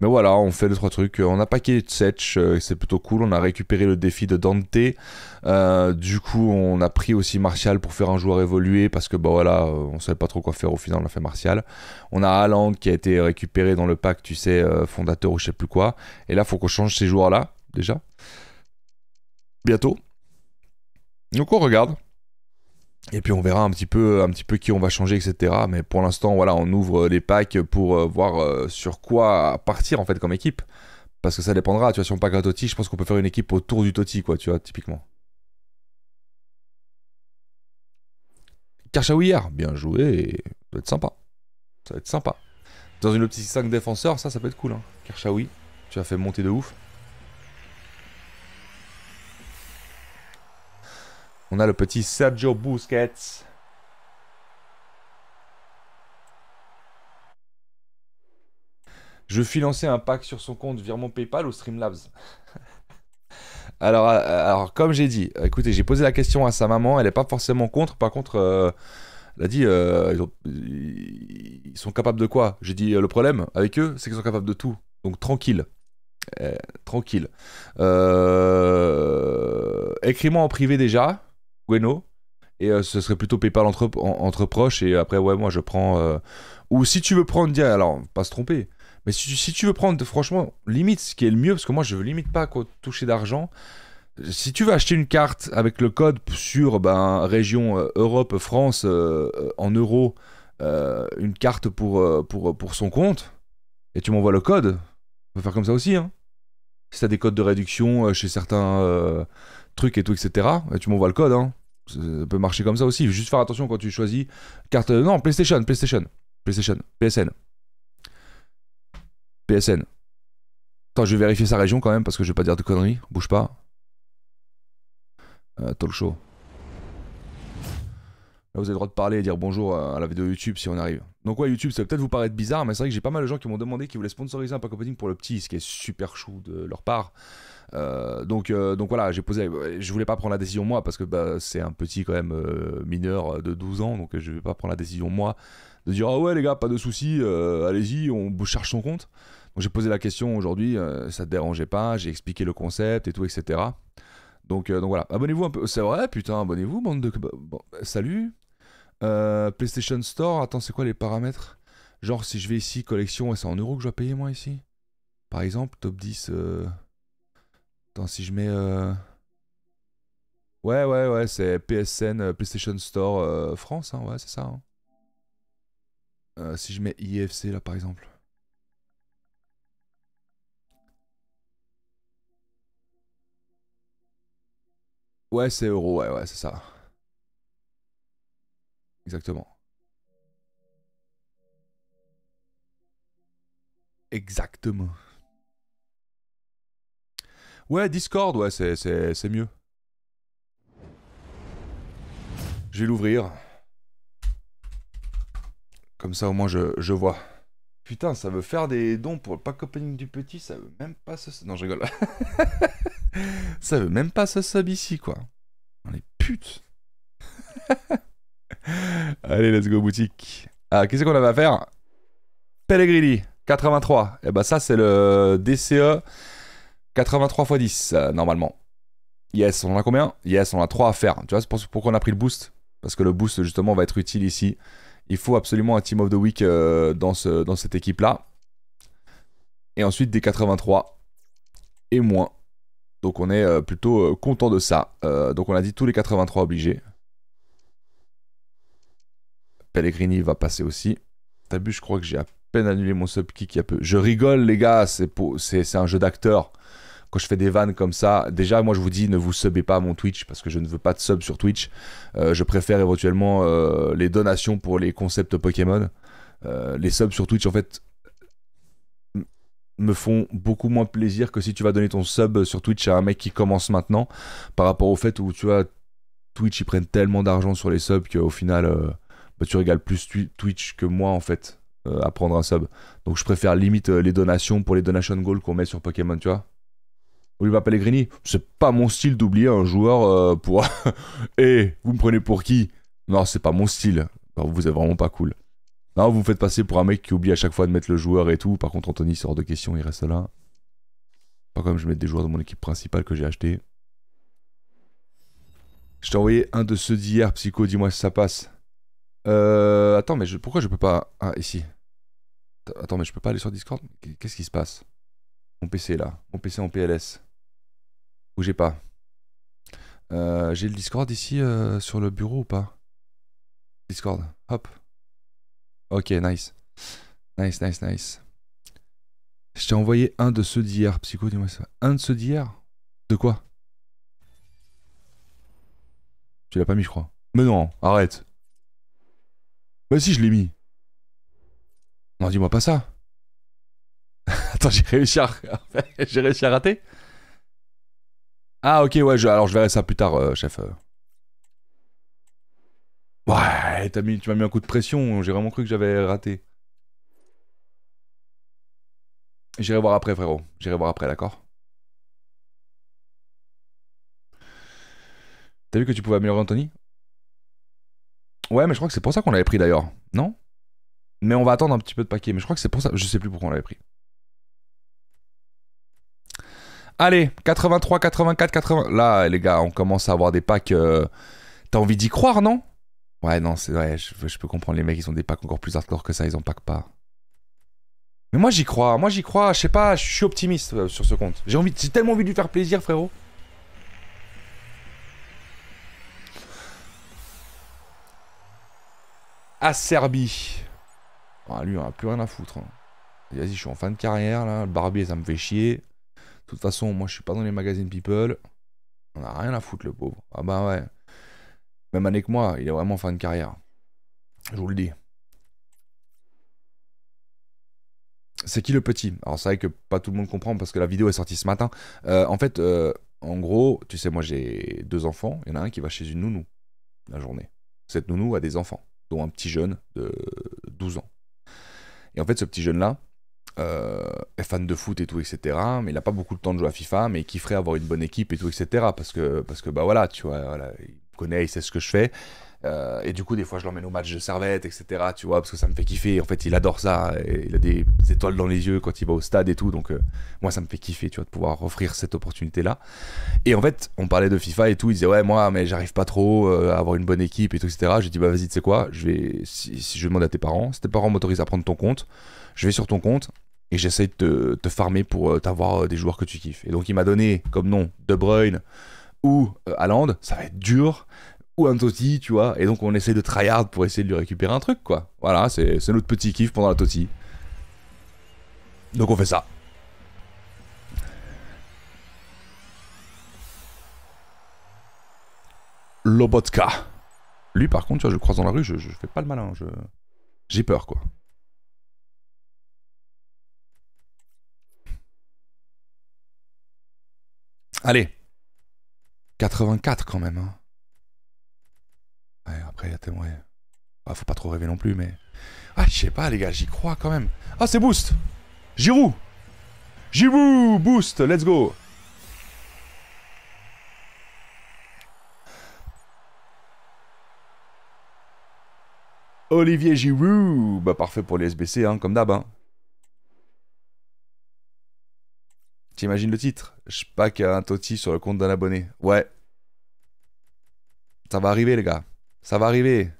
Mais voilà, on fait deux trois trucs. On a paqué Tsetch, euh, c'est plutôt cool. On a récupéré le défi de Dante. Euh, du coup, on a pris aussi Martial pour faire un joueur évoluer parce que bah voilà, euh, on ne savait pas trop quoi faire au final. On a fait Martial. On a Haaland qui a été récupéré dans le pack, tu sais, fondateur ou je sais plus quoi. Et là, faut qu'on change ces joueurs là déjà. Bientôt. Donc on regarde. Et puis on verra un petit peu, un petit peu qui on va changer, etc. Mais pour l'instant, voilà, on ouvre euh, les packs pour euh, voir euh, sur quoi partir en fait comme équipe. Parce que ça dépendra. Tu vois, si on pack je pense qu'on peut faire une équipe autour du toti, quoi. Tu vois, typiquement. hier, bien joué. Ça va être sympa. Ça va être sympa. Dans une optique 5 défenseurs, ça, ça peut être cool. Hein. Karchaoui, tu as fait monter de ouf. On a le petit Sergio Busquets. Je lancé un pack sur son compte mon PayPal ou Streamlabs alors, euh, alors, comme j'ai dit, euh, écoutez, j'ai posé la question à sa maman, elle n'est pas forcément contre. Par contre, euh, elle a dit ils, sont capables de quoi J'ai dit le problème avec eux, c'est qu'ils sont capables de tout. Donc, tranquille. tranquille. Écris-moi en privé déjà. Gueno. Et euh, ce serait plutôt PayPal entre, entre, proches. Et après, ouais, moi, je prends. Euh, ou si tu veux prendre, dire, alors, pas se tromper. Mais si tu, si tu veux prendre, franchement, limite, ce qui est le mieux, parce que moi, je veux limite pas toucher d'argent. Si tu veux acheter une carte avec le code sur ben, région euh, Europe, France, en euros, une carte pour, pour, pour son compte, et tu m'envoies le code, on peut faire comme ça aussi. Hein. Si t'as des codes de réduction chez certains trucs et tout, etc., et tu m'envoies le code. Hein ça peut marcher comme ça aussi. Juste faire attention quand tu choisis carte. Euh, non, PlayStation, PlayStation, PlayStation, PSN. PSN. Attends, je vais vérifier sa région quand même parce que je vais pas dire de conneries. Bouge pas. Euh, talk show. Là, vous avez le droit de parler et dire bonjour à la vidéo YouTube si on arrive. Donc, ouais, YouTube, ça peut peut-être vous paraître bizarre, mais c'est vrai que j'ai pas mal de gens qui m'ont demandé qui voulaient sponsoriser un pack opening pour le petit, ce qui est super chou de leur part. Euh, donc, euh, donc voilà, j'ai posé. Je voulais pas prendre la décision moi parce que bah, c'est un petit quand même euh, mineur de 12 ans, donc je vais pas prendre la décision moi de dire ah ouais les gars, pas de soucis allez-y, on charge son compte. Donc j'ai posé la question aujourd'hui, ça te dérangeait pas, j'ai expliqué le concept et tout, etc. Donc, donc voilà, abonnez-vous un peu. C'est vrai, putain, abonnez-vous, de. Bah, bon, salut. PlayStation Store, attends, c'est quoi les paramètres Genre, si je vais ici, collection, c'est en euros que je dois payer moi ici Par exemple, top 10. Attends, si je mets. Euh, ouais, ouais, ouais, c'est PSN, euh, PlayStation Store euh, France, hein, ouais, c'est ça. Hein. si je mets IFC là par exemple. Ouais, c'est euro, ouais, ouais, c'est ça. Exactement. Exactement. Ouais, Discord, ouais, c'est mieux. Je vais l'ouvrir. Comme ça, au moins, je, vois. Putain, ça veut faire des dons pour le pack opening du petit, ça veut même pas se... Non, je rigole. ça veut même pas se sub ici, quoi. On les putes. Allez, let's go, boutique. Ah, qu'est-ce qu'on avait à faire Pellegrini, 83. Et eh bah ben, ça, c'est le DCE 83 x 10, normalement. Yes, on en a combien Yes, on a 3 à faire. Tu vois, c'est pour, pourquoi on a pris le boost. Parce que le boost, justement, va être utile ici. Il faut absolument un Team of the Week euh, dans, cette équipe-là. Et ensuite, des 83 et moins. Donc on est euh, plutôt euh, content de ça. donc on a dit tous les 83 obligés. Pellegrini va passer aussi. T'as vu, je crois que j'ai à peine annulé mon sub peu. Je rigole, les gars, c'est un jeu d'acteur quand je fais des vannes comme ça, déjà, moi, je vous dis, ne vous subez pas à mon Twitch parce que je ne veux pas de sub sur Twitch. Euh, je préfère éventuellement euh, les donations pour les concepts Pokémon. Euh, les subs sur Twitch, en fait, me font beaucoup moins plaisir que si tu vas donner ton sub sur Twitch à un mec qui commence maintenant par rapport au fait où tu vois Twitch ils prennent tellement d'argent sur les subs qu'au final bah, tu régales plus Twitch que moi en fait à prendre un sub donc je préfère limite les donations pour les donation goals qu'on met sur Pokémon tu vois Oliva Pellegrini, c'est pas mon style d'oublier un joueur euh, pour. Eh, vous me prenez pour qui Non, c'est pas mon style. vous êtes vraiment pas cool. Non, vous vous faites passer pour un mec qui oublie à chaque fois de mettre le joueur et tout. Par contre, Anthony hors de question, il reste là. Pas comme je mets des joueurs de mon équipe principale que j'ai acheté. Je t'ai envoyé un de ceux d'hier, Psycho, dis-moi si ça passe. Euh, attends, mais pourquoi je peux pas. Ah, ici. Attends, mais je peux pas aller sur Discord Qu'est-ce qui se passe Mon PC là. Mon PC en PLS j'ai pas. Euh, j'ai le Discord ici euh, sur le bureau ou pas Discord, hop. Ok, nice. Nice, nice, nice. Je t'ai envoyé un de ceux d'hier, Psycho, dis-moi ça. Un de ceux d'hier De quoi Tu l'as pas mis, je crois. Mais non, arrête. Bah si, je l'ai mis. Non, dis-moi pas ça. Attends, j'ai réussi à... j'ai réussi à rater ah ok ouais, alors je verrai ça plus tard, euh, chef. Euh. Ouais, mis, tu m'as mis un coup de pression, j'ai vraiment cru que j'avais raté. J'irai voir après frérot, j'irai voir après, d'accord T'as vu que tu pouvais améliorer Anthony Ouais, mais je crois que c'est pour ça qu'on l'avait pris d'ailleurs, non Mais on va attendre un petit peu de paquet, mais je crois que c'est pour ça, je sais plus pourquoi on l'avait pris. Allez, 83, 84, 80. Là, les gars, on commence à avoir des packs. Euh, t'as envie d'y croire, non Ouais, non, c'est vrai, je, peux comprendre. Les mecs, ils ont des packs encore plus hardcore que ça, ils en packent pas. Mais moi, j'y crois, moi, j'y crois. Je sais pas, je suis optimiste euh, sur ce compte. J'ai envie, tellement envie de lui faire plaisir, frérot. À Serbie. Ah, lui, on a plus rien à foutre. Hein. Vas-y, je suis en fin de carrière, là. Le barbier, ça me fait chier. De toute façon, moi je suis pas dans les magazines People. On a rien à foutre le pauvre. Ah bah ouais. Même année que moi, il est vraiment fin de carrière. Je vous le dis. C'est qui le petit Alors c'est vrai que pas tout le monde comprend parce que la vidéo est sortie ce matin. Euh, en fait, euh, en gros, tu sais, moi j'ai deux enfants. Il y en a un qui va chez une nounou la journée. Cette nounou a des enfants, dont un petit jeune de 12 ans. Et en fait, ce petit jeune-là, euh, est fan de foot et tout, etc. Mais il n'a pas beaucoup de temps de jouer à FIFA, mais il kifferait avoir une bonne équipe et tout, etc. Parce que, parce que bah voilà, tu vois, il connaît, il sait ce que je fais. Euh, et du coup, des fois, je l'emmène au match de servette, etc. Tu vois, parce que ça me fait kiffer. En fait, il adore ça. Et il a des étoiles dans les yeux quand il va au stade et tout. Donc, euh, moi, ça me fait kiffer, tu vois, de pouvoir offrir cette opportunité-là. Et en fait, on parlait de FIFA et tout. Il disait, ouais, moi, mais j'arrive pas trop à avoir une bonne équipe et tout, etc. J'ai dit, bah, vas-y, tu sais quoi, je vais, si, si je demande à tes parents, si tes parents m'autorisent à prendre ton compte, je vais sur ton compte et j'essaie de te, farmer pour euh, t'avoir euh, des joueurs que tu kiffes. Et donc il m'a donné comme nom De Bruyne ou euh, Haaland, ça va être dur, ou un Totti, tu vois. Et donc on essaie de tryhard pour essayer de lui récupérer un truc, quoi. Voilà, c'est notre petit kiff pendant la Totti. Donc on fait ça. Lobotka. Lui par contre, tu vois, je le croise dans la rue, je, fais pas le malin, j'ai peur quoi. Allez. 84 quand même. Hein. après, il y a témoin. Ah, faut pas trop rêver non plus, mais. Ah, je sais pas, les gars, j'y crois quand même. Ah, c'est boost Giroud Giroud Boost, let's go Olivier Giroud Bah, parfait pour les SBC, hein, comme d'hab. Hein. T'imagines le titre Je sais a un toti sur le compte d'un abonné. Ouais. Ça va arriver, les gars. Ça va arriver.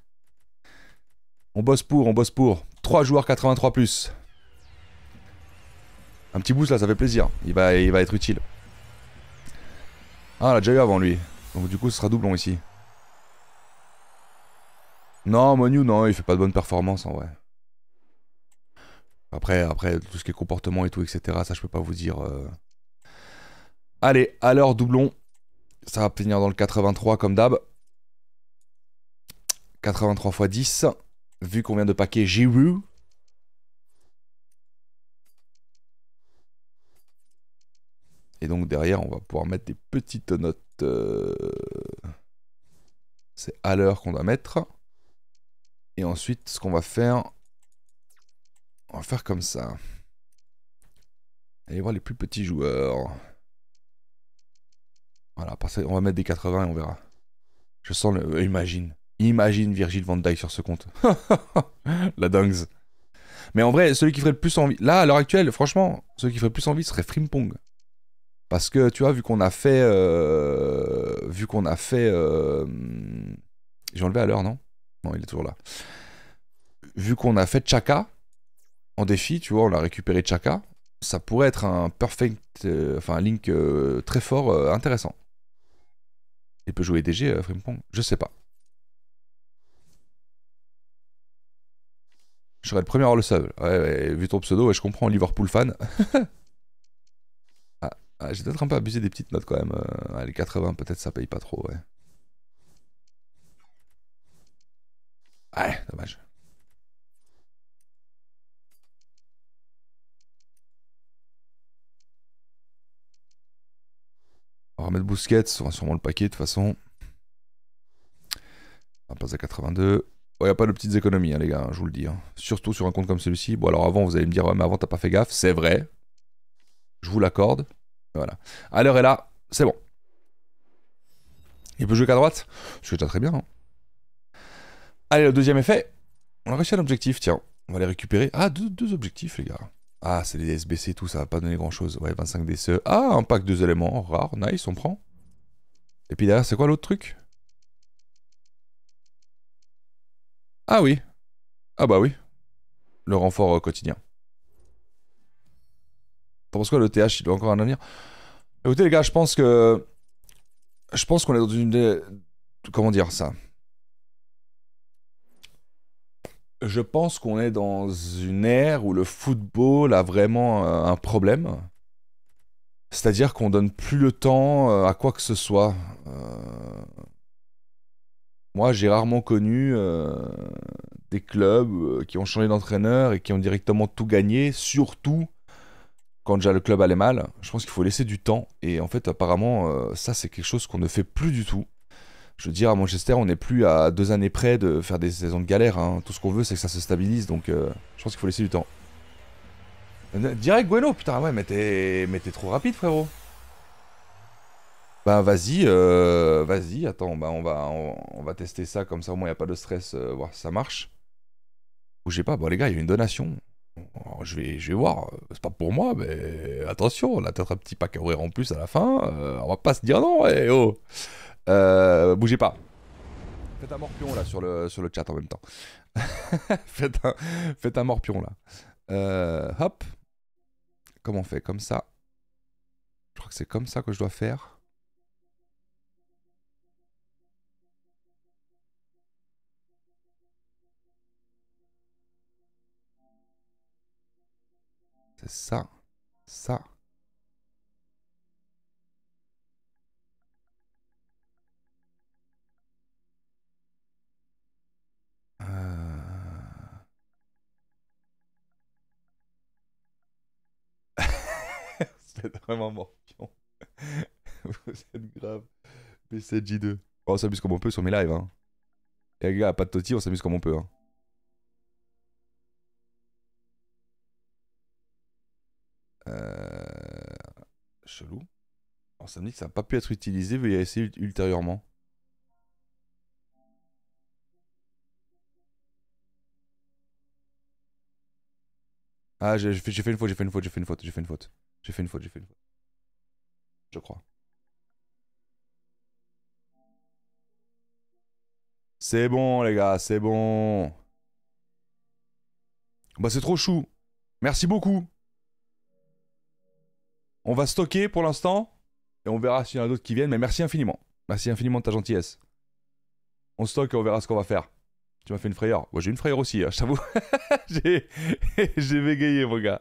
On bosse pour, on bosse pour. 3 joueurs 83 plus. Un petit boost là, ça fait plaisir. Il va, il va être utile. Ah, on l'a déjà eu avant lui. Donc du coup, ce sera doublon ici. Non, Monu, non, il fait pas de bonne performance en vrai. Après, après tout ce qui est comportement et tout, etc., ça je peux pas vous dire. Euh, Allez, alors doublon. Ça va finir dans le 83 comme d'hab. 83 x 10. Vu qu'on vient de paquer Jiru. Et donc derrière, on va pouvoir mettre des petites notes. Euh, c'est à l'heure qu'on va mettre. Et ensuite, ce qu'on va faire, on va faire comme ça. Allez voir les plus petits joueurs. Voilà, on va mettre des 80 et on verra. Je sens le. Euh, imagine. Imagine Virgile Van Dyke sur ce compte. la dingue. Mais en vrai, celui qui ferait le plus envie. Là, à l'heure actuelle, franchement, celui qui ferait le plus envie serait Frimpong. Parce que, tu vois, vu qu'on a fait. Euh, vu qu'on a fait. Euh, j'ai enlevé à l'heure, non Non, il est toujours là. Vu qu'on a fait Chaka en défi, tu vois, on a récupéré Chaka. Ça pourrait être un perfect. Enfin, un link très fort, intéressant. Il peut jouer DG, à euh, Frimpong Je sais pas. Je serais le premier à avoir le seul. Ouais, ouais, vu ton pseudo, je comprends Liverpool fan. Ah, ah, j'ai peut-être un peu abusé des petites notes quand même. Euh, les 80, peut-être ça paye pas trop, ouais. Ouais, dommage. On va remettre Busquets, on va sûrement le paquet de toute façon. On passe à 82. Il n'y a pas de petites économies, hein, les gars, hein, je vous le dis. Hein. Surtout sur un compte comme celui-ci. Bon, alors avant, vous allez me dire, ouais, mais avant, t'as pas fait gaffe. C'est vrai. Je vous l'accorde. Voilà. À l'heure est là, c'est bon. Il peut jouer qu'à droite qui déjà très bien. Allez, le deuxième effet. On a réussi à l'objectif, tiens. On va les récupérer. Ah, deux objectifs, les gars. Ah, c'est les SBC et tout, ça va pas donner grand chose. Ouais, 25 DCE. Ah, un pack deux éléments, rare, nice, on prend. Et puis derrière, c'est quoi l'autre truc Ah oui. Ah bah oui. Le renfort euh, quotidien. T'en penses quoi, le TH Il doit encore un avenir Écoutez, les gars, je pense que. Je pense qu'on est dans une. Comment dire ça je pense qu'on est dans une ère où le football a vraiment euh, un problème. C'est-à-dire qu'on donne plus le temps euh, à quoi que ce soit. Euh, moi, j'ai rarement connu des clubs qui ont changé d'entraîneur et qui ont directement tout gagné, surtout quand déjà le club allait mal. Je pense qu'il faut laisser du temps. Et en fait, apparemment, ça, c'est quelque chose qu'on ne fait plus du tout je veux dire, à Manchester, on n'est plus à deux années près de faire des saisons de galère. Hein. Tout ce qu'on veut, c'est que ça se stabilise. Donc, euh, je pense qu'il faut laisser du temps. Euh, direct Gweno, putain, ouais, mais t'es, trop rapide, frérot. Bah vas-y, euh, vas-y, attends, bah on va, on, va tester ça comme ça au moins il a pas de stress, voir si ça marche. Bougez pas, bon les gars, il y a une donation. je, vais, je vais voir, c'est pas pour moi, mais attention, on a peut-être un petit pack à ouvrir en plus à la fin, on va pas se dire non, ouais. Eh, oh euh, bougez pas. Faites un morpion là sur le, sur le chat en même temps. faites, un, faites, un, morpion là. Euh, hop. Comment on fait Comme ça. Je crois que c'est comme ça que je dois faire. C'est ça. Ça. êtes vraiment morpion. vous êtes grave. B7J2. on s'amuse comme on peut sur mes lives. Hein. Et eh, les gars, pas de toti, on s'amuse comme on peut. Hein. Euh, chelou. On s'est dit que ça n'a pas pu être utilisé, veuillez essayer ultérieurement. Ah, j'ai fait, une faute, j'ai fait une faute, j'ai fait une faute, j'ai fait une faute. J'ai fait une faute, j'ai fait une faute. Je crois. C'est bon, les gars, c'est bon. Bah, c'est trop chou. Merci beaucoup. On va stocker pour l'instant. Et on verra s'il y en a d'autres qui viennent. Mais merci infiniment. Merci infiniment de ta gentillesse. On stocke et on verra ce qu'on va faire. Tu m'as fait une frayeur. Moi, j'ai une frayeur aussi, hein, je t'avoue. j'ai bégayé, mon gars.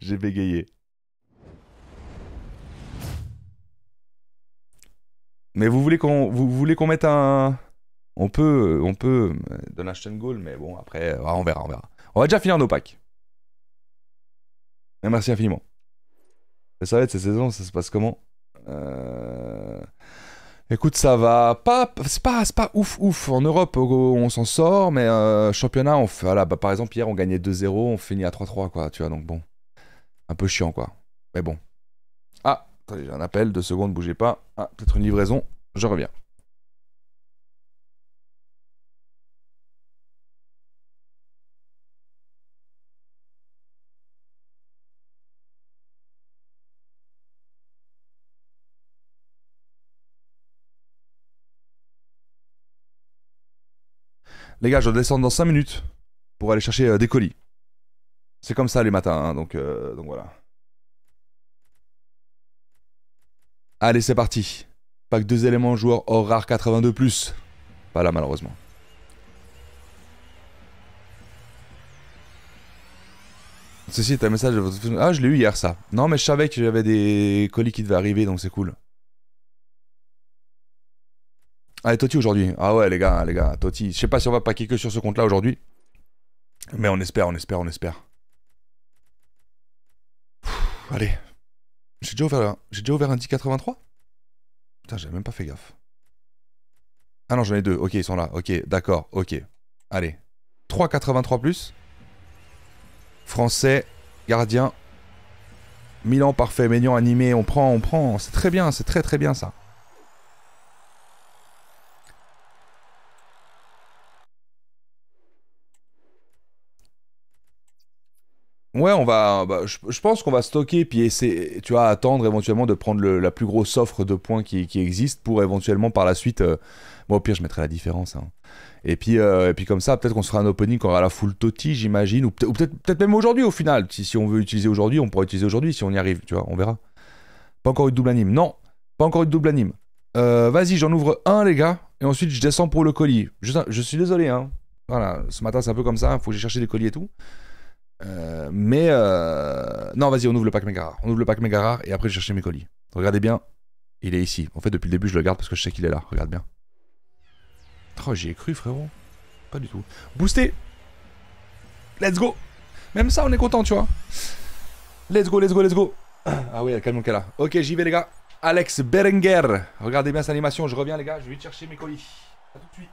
J'ai bégayé. Mais vous voulez qu'on vous, voulez qu'on mette un on peut on peut euh, donner un goal mais bon après euh, on verra on verra. On va déjà finir nos packs. merci infiniment. Ça va être cette saison ça se passe comment euh... Écoute, ça va pas, c'est pas, pas ouf ouf. En Europe, on s'en sort, mais euh, championnat, on fait, bah, par exemple, hier, on gagnait 2-0, on finit à 3-3, quoi, tu vois, donc bon. Un peu chiant, quoi. Mais bon. Ah, attendez, j'ai un appel, deux secondes, bougez pas. Ah, peut-être une livraison, je reviens. Les gars, je dois descendre dans 5 minutes pour aller chercher euh, des colis. C'est comme ça les matins, hein, donc, euh, donc voilà. Allez, c'est parti. Pack 2 éléments joueurs hors rare 82+. Plus. Pas là, malheureusement. Ceci est un message de Ah, je l'ai eu hier, ça. Non, mais je savais y avait des colis qui devaient arriver, donc c'est cool. Allez, ah, Totti aujourd'hui. Ah ouais, les gars, les gars, Totti. Je sais pas si on va paquer que sur ce compte-là aujourd'hui. Mais on espère, on espère, on espère. allez. J'ai déjà ouvert, j'ai déjà ouvert un 1083 Putain, j'avais même pas fait gaffe. Ah non, j'en ai deux. Ok, ils sont là. Ok, d'accord, ok. Allez. 3,83 plus. Français, gardien. Milan, parfait. mignon, animé. On prend, on prend. C'est très bien, c'est très très bien ça. Ouais, on va. Bah, je, pense qu'on va stocker puis tu vois, attendre éventuellement de prendre la plus grosse offre de points qui, existe pour éventuellement par la suite. Euh, moi, au pire, je mettrai la différence. Hein. Et puis, euh, puis comme ça, peut-être qu'on sera un opening quand on aura la full toti, j'imagine, ou, peut-être même aujourd'hui au final. Si, on veut utiliser aujourd'hui, on pourra utiliser aujourd'hui si on y arrive. Tu vois, on verra. Pas encore eu de double anime. Non, pas encore eu de double anime. Euh, vas-y, j'en ouvre un, les gars, et ensuite je descends pour le colis. Je, suis désolé, hein. Voilà, ce matin c'est un peu comme ça. Hein, faut que j'ai cherché des colis et tout. Euh, mais euh, non, vas-y, on ouvre le pack Megara. On ouvre le pack Megara et après je chercher mes colis. Regardez bien, il est ici. En fait, depuis le début, je le garde parce que je sais qu'il est là. Regarde bien. Oh, j'y ai cru, frérot. Pas du tout. Booster Let's go Même ça, on est content, tu vois. Let's go, let's go, let's go Ah oui, le camion qu'elle là, Ok, j'y vais, les gars. Alex Berenguer. Regardez bien cette animation. Je reviens, les gars. Je vais chercher mes colis. A tout de suite.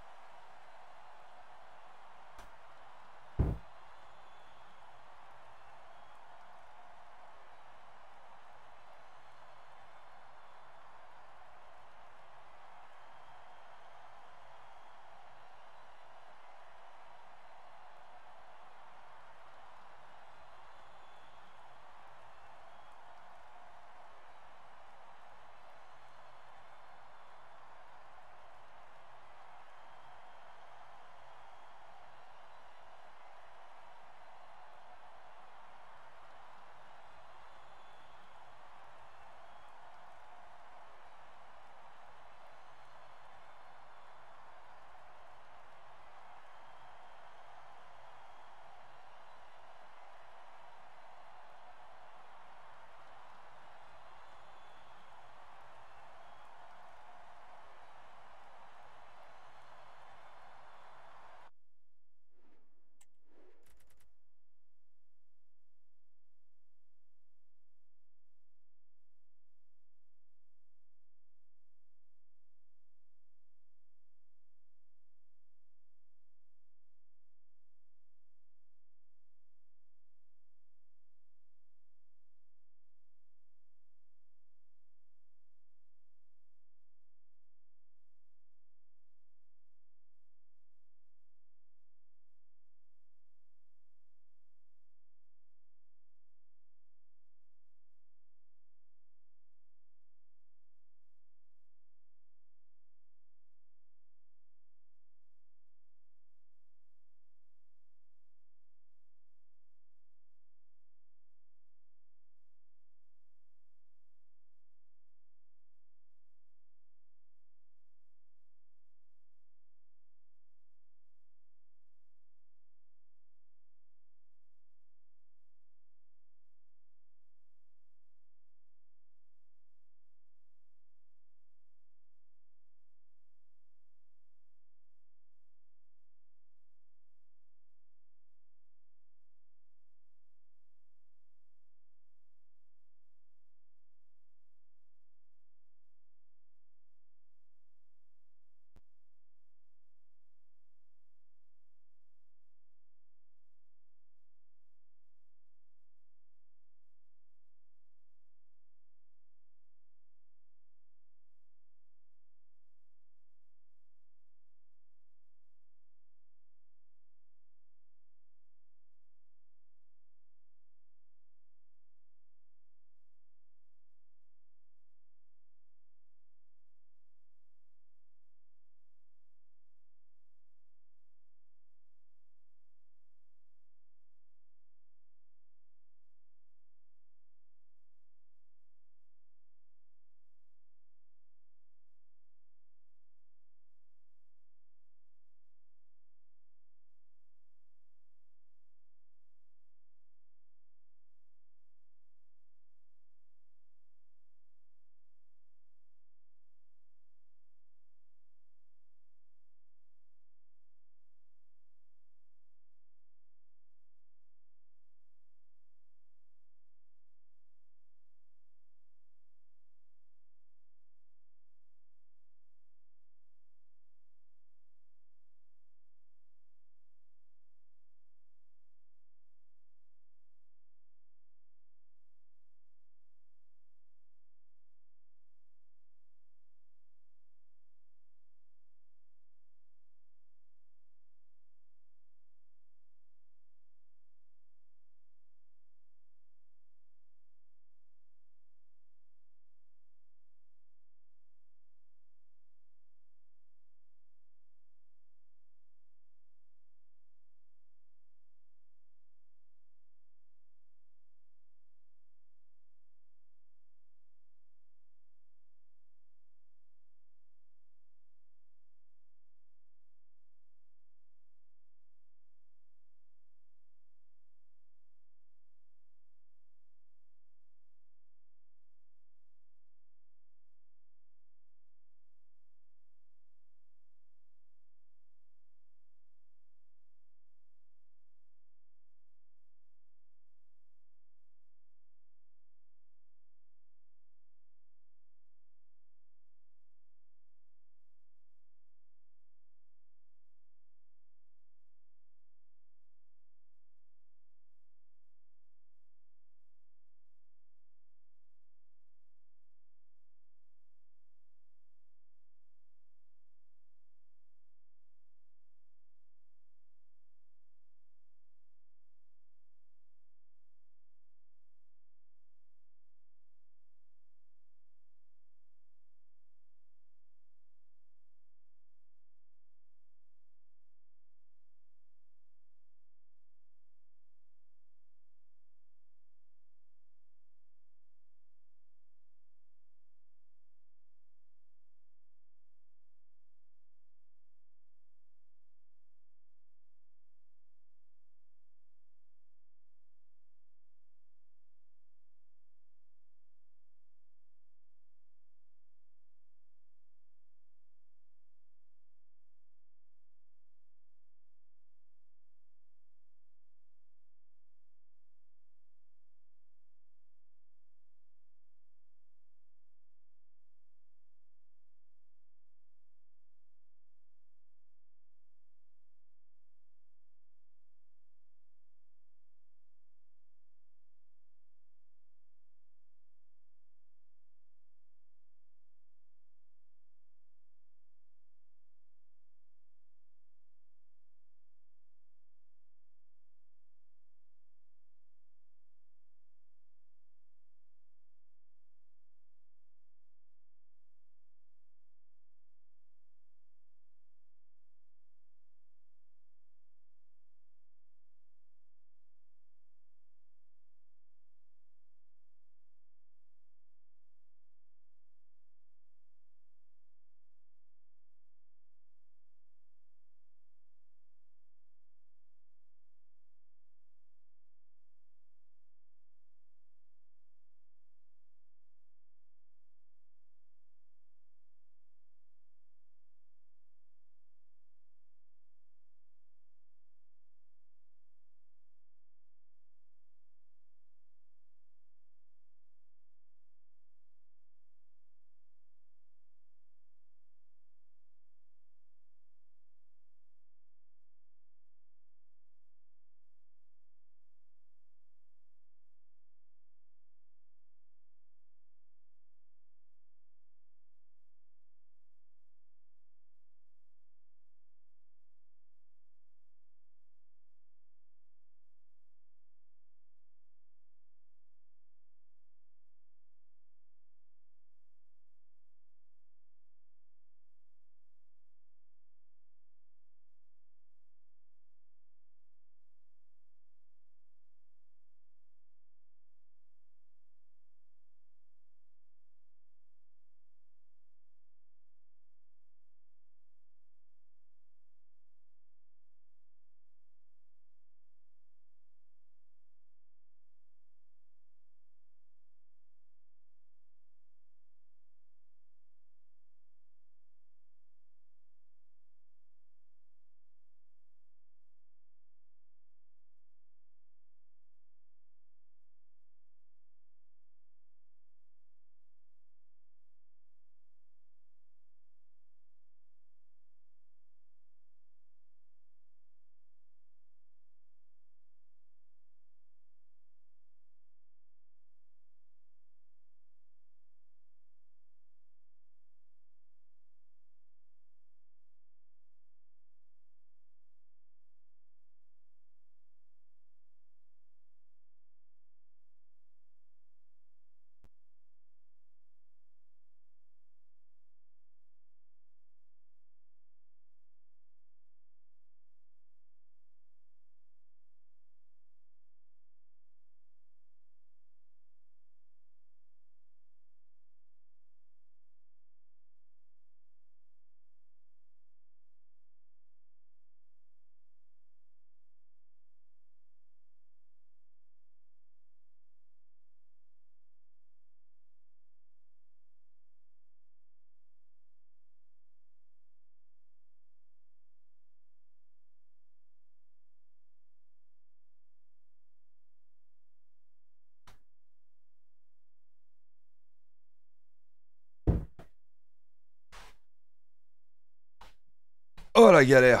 galère.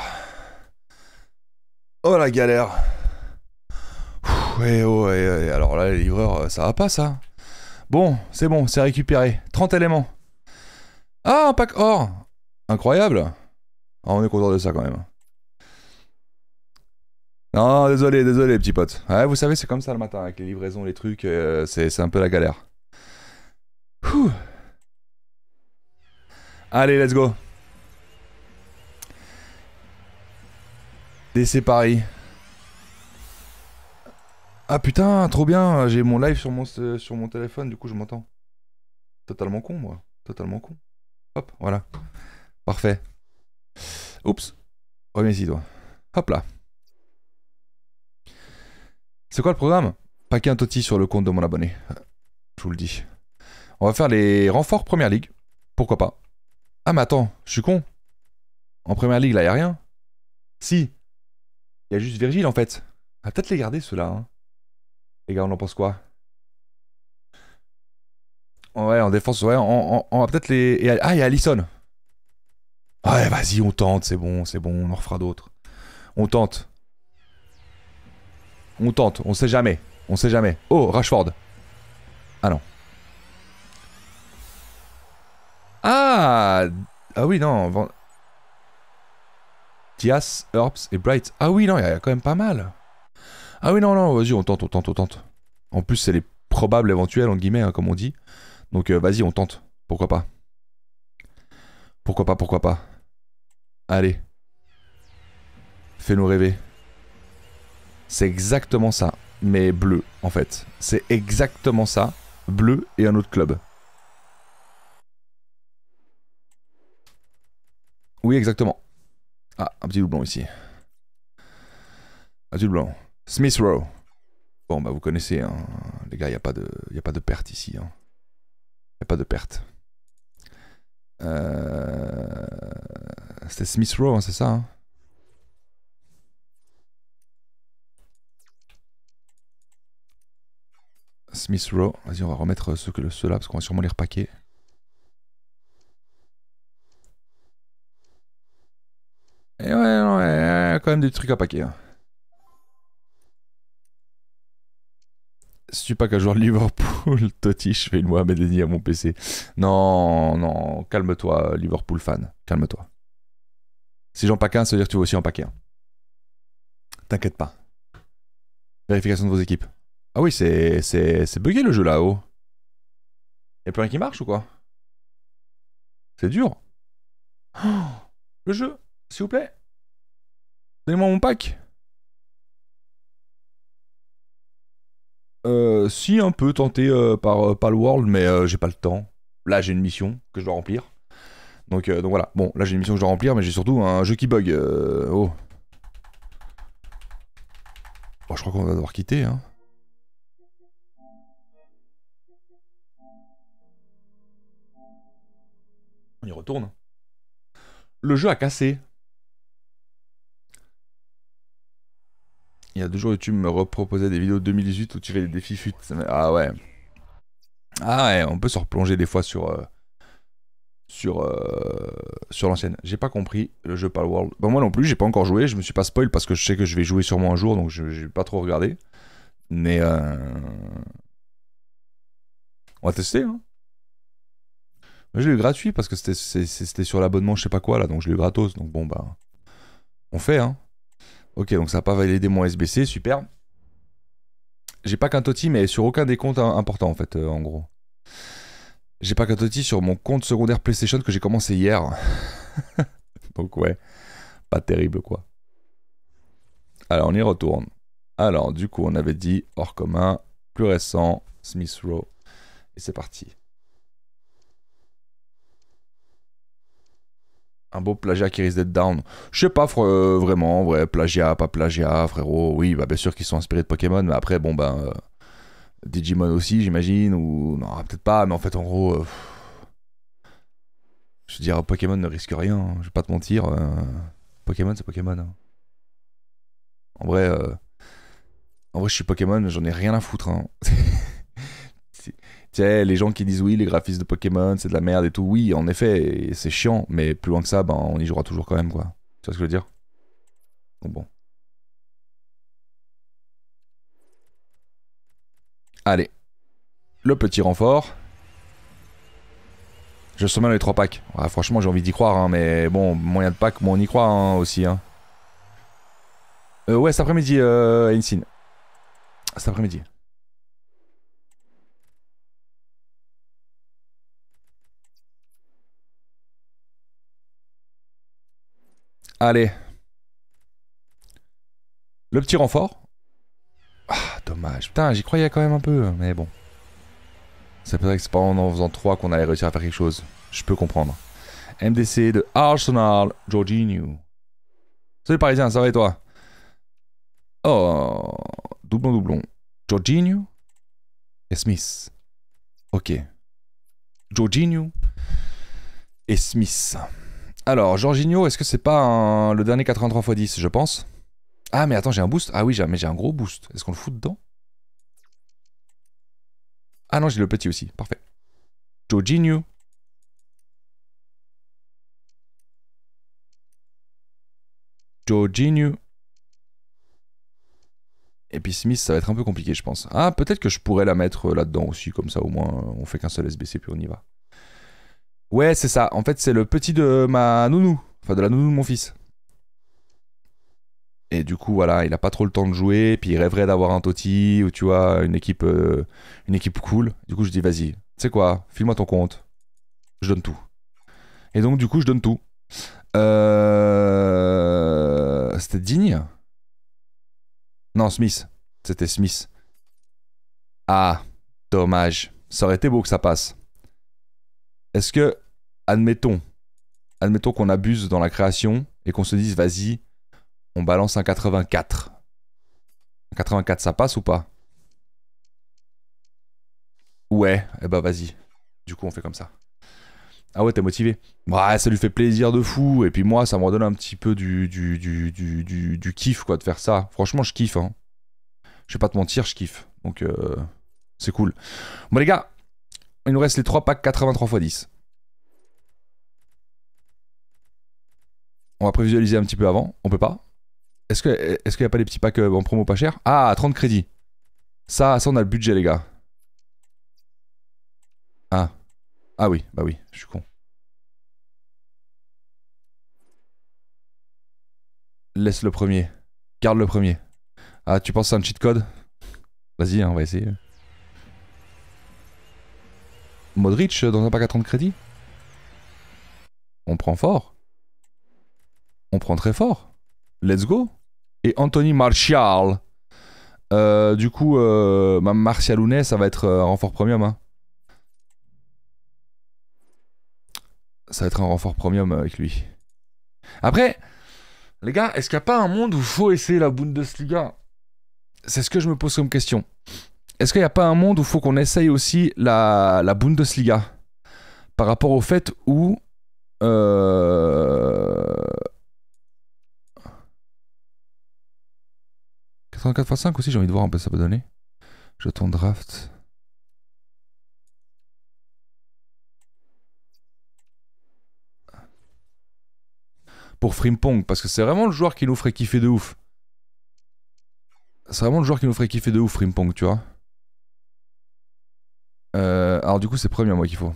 Oh la galère. Et oh, et, alors là, les livreurs, euh, ça va pas ça. Bon, c'est bon, c'est récupéré. 30 éléments. Ah, un pack or Incroyable ah, On est content de ça quand même. Non, désolé, désolé, petit pote. Ouais, vous savez, c'est comme ça le matin, avec les livraisons, les trucs, euh, c'est un peu la galère. Allez, let's go DC Paris. Ah putain, trop bien, j'ai mon live sur mon, euh, sur mon téléphone, du coup je m'entends. Totalement con, moi. Totalement con. Hop, voilà. Parfait. Oups. Reviens ici, toi. Hop là. C'est quoi le programme Paquet un toti sur le compte de mon abonné. Je vous le dis. On va faire les renforts Première Ligue. Pourquoi pas Ah mais attends, je suis con. En Première Ligue, là, n'y a rien. Si, il y a juste Virgile en fait. On va peut-être les garder ceux-là. Hein. Les gars, on en pense quoi Ouais, en défense, ouais, on, va peut-être les. Ah, il y a Allison. Ouais, vas-y, on tente, c'est bon, c'est bon, on en refera d'autres. On tente. On tente, on sait jamais. On sait jamais. Oh, Rashford. Ah non. Ah Ah oui, non. Tias, Herbs et Bright. Ah oui, non, il y a quand même pas mal. Ah oui, non, non, vas-y, on tente, on tente, on tente. En plus, c'est les probables éventuels, en guillemets, hein, comme on dit. Donc euh, vas-y, on tente. Pourquoi pas Pourquoi pas, pourquoi pas Allez. Fais-nous rêver. C'est exactement ça, mais bleu, en fait. C'est exactement ça, bleu et un autre club. Oui, exactement. Ah, un petit doublon ici. Un petit doublon. Smith Row. Bon, bah vous connaissez, hein. les gars, il n'y a, pas de, a pas de perte ici. Il hein. n'y a pas de perte. Euh, C'était Smith Row, hein, c'est ça Smith Row. Vas-y, on va remettre ceux-là, parce qu'on va sûrement les repaquer. Et eh ouais, ouais, euh, quand même des trucs à paquet. Hein. Si tu pas qu'un joueur de Liverpool, Totti, je fais une Mohamed Denis à mon PC. Non, non, calme-toi, Liverpool fan, calme-toi. Si j'en un, ça veut dire que tu veux aussi en paquet. T'inquiète pas. Vérification de vos équipes. Ah oui, c'est, c'est bugué le jeu là-haut. Y'a plus rien qui marche ou quoi C'est dur. le jeu s'il vous plaît. Donnez-moi mon pack. Euh, si, un peu tenté euh, par, euh, Palworld, world, mais euh, j'ai pas le temps. Là, j'ai une mission que je dois remplir. Donc, donc voilà. Bon, là, j'ai une mission que je dois remplir, mais j'ai surtout un jeu qui bug. oh. je crois qu'on va devoir quitter. Hein. On y retourne. Le jeu a cassé. il y a deux jours, YouTube me reproposait des vidéos de 2018 où tu fais des défis fut. Ah ouais. Ah ouais, on peut se replonger des fois sur. Euh, sur, euh, sur l'ancienne. J'ai pas compris le jeu Palworld. Bah, moi non plus, j'ai pas encore joué. Je me suis pas spoil parce que je sais que je vais jouer sûrement un jour, donc je j'ai pas trop regardé. Mais. Euh, on va tester, hein. Moi, je l'ai eu gratuit parce que c'était sur l'abonnement, je sais pas quoi là, donc je l'ai eu gratos. Donc bon, bah. On fait, hein. Ok, donc ça n'a pas validé mon SBC, super. J'ai pas qu'un TOTI, mais sur aucun des comptes importants, en fait, euh, en gros. J'ai pas qu'un TOTI sur mon compte secondaire PlayStation que j'ai commencé hier. donc, ouais, pas terrible, quoi. Alors, on y retourne. Alors, du coup, on avait dit hors commun, plus récent, Smith Row. Et c'est parti. un beau plagiat qui risque d'être down. Je sais pas euh, vraiment, vrai, plagiat, pas plagiat, frérot. Oui, bah bien sûr qu'ils sont inspirés de Pokémon, mais après, bon, ben. Euh, Digimon aussi, j'imagine, ou. Non, peut-être pas, mais en fait, en gros. Euh, je veux dire, Pokémon ne risque rien, hein, je vais pas te mentir. Pokémon, c'est Pokémon. Hein. En vrai. En vrai, je suis Pokémon, j'en ai rien à foutre. Hein. tu les gens qui disent oui, les graphismes de Pokémon, c'est de la merde et tout, oui, en effet, c'est chiant, mais plus loin que ça, ben, on y jouera toujours quand même, quoi. Tu vois ce que je veux dire bon. Allez. Le petit renfort. Je sommeille les trois packs. Ah, franchement, j'ai envie d'y croire, hein, mais bon, moyen de pack, moi on y croit hein, aussi. Hein. Euh, ouais, cet après-midi, euh, Cet après-midi. Allez. Le petit renfort. Ah, dommage. Putain, j'y croyais quand même un peu, mais bon. C'est peut-être que c'est pas en faisant 3 qu'on allait réussir à faire quelque chose. Je peux comprendre. MDC de Arsenal, Jorginho. Salut Parisien, ça va et toi Oh, doublon, doublon. Jorginho et Smith. Ok. Jorginho et Smith. Alors, Jorginho, est-ce que c'est pas le dernier 83 x 10, je pense Ah, mais attends, j'ai un boost. Ah oui, mais j'ai un gros boost. Est-ce qu'on le fout dedans Ah non, j'ai le petit aussi. Parfait. Jorginho. Jorginho. Et puis Smith, ça va être un peu compliqué, je pense. Ah, peut-être que je pourrais la mettre euh, là-dedans aussi, comme ça au moins on fait qu'un seul SBC puis on y va. Ouais, c'est ça. En fait, c'est le petit de ma nounou. Enfin, de la nounou de mon fils. Et du coup, voilà, il a pas trop le temps de jouer. Puis il rêverait d'avoir un Toti ou tu vois, une équipe, euh, une équipe cool. Du coup, je dis, vas-y, tu sais quoi, file-moi ton compte. Je donne tout. Et donc, du coup, je donne tout. Euh, c'était digne Non, Smith. C'était Smith. Ah, dommage. Ça aurait été beau que ça passe. Est-ce que admettons, admettons qu'on abuse dans la création et qu'on se dise, vas-y, on balance un 84. Un 84, ça passe ou pas Ouais, eh bah vas-y. Du coup, on fait comme ça. Ah ouais, t'es motivé. Ouais, bah, ça lui fait plaisir de fou. Et puis moi, ça me redonne un petit peu du, du, du, du, kiff, quoi, de faire ça. Franchement, je kiffe. Hein. Je vais pas te mentir, je kiffe. Donc, euh, c'est cool. Bon, les gars, il nous reste les 3 packs 83 x 10. on va prévisualiser un petit peu avant. On peut pas. Est-ce qu'il est qu'il n'y a pas des petits packs euh, en promo pas cher Ah, 30 crédits. Ça, ça, on a le budget, les gars. Ah. Ah oui, bah oui, je suis con. Laisse le premier. Garde le premier. Ah, tu penses à un cheat code Vas-y, hein, on va essayer. Modric euh, dans un pack à 30 crédits On prend fort on prend très fort. Let's go. Et Anthony Martial. Euh, du coup, euh, Martialounet, euh, hein. ça va être un renfort premium. Ça va être un renfort premium avec lui. Après, les gars, est-ce qu'il n'y a pas un monde où il faut essayer la Bundesliga C'est ce que je me pose comme question. Est-ce qu'il n'y a pas un monde où il faut qu'on essaye aussi la, la Bundesliga Par rapport au fait où... Euh, 34x5 aussi, j'ai envie de voir un peu ça peut donner. J'attends draft. Pour Frimpong, parce que c'est vraiment le joueur qui nous ferait kiffer de ouf. C'est vraiment le joueur qui nous ferait kiffer de ouf, Frimpong, tu vois. Euh, alors du coup, c'est premier moi qu'il faut.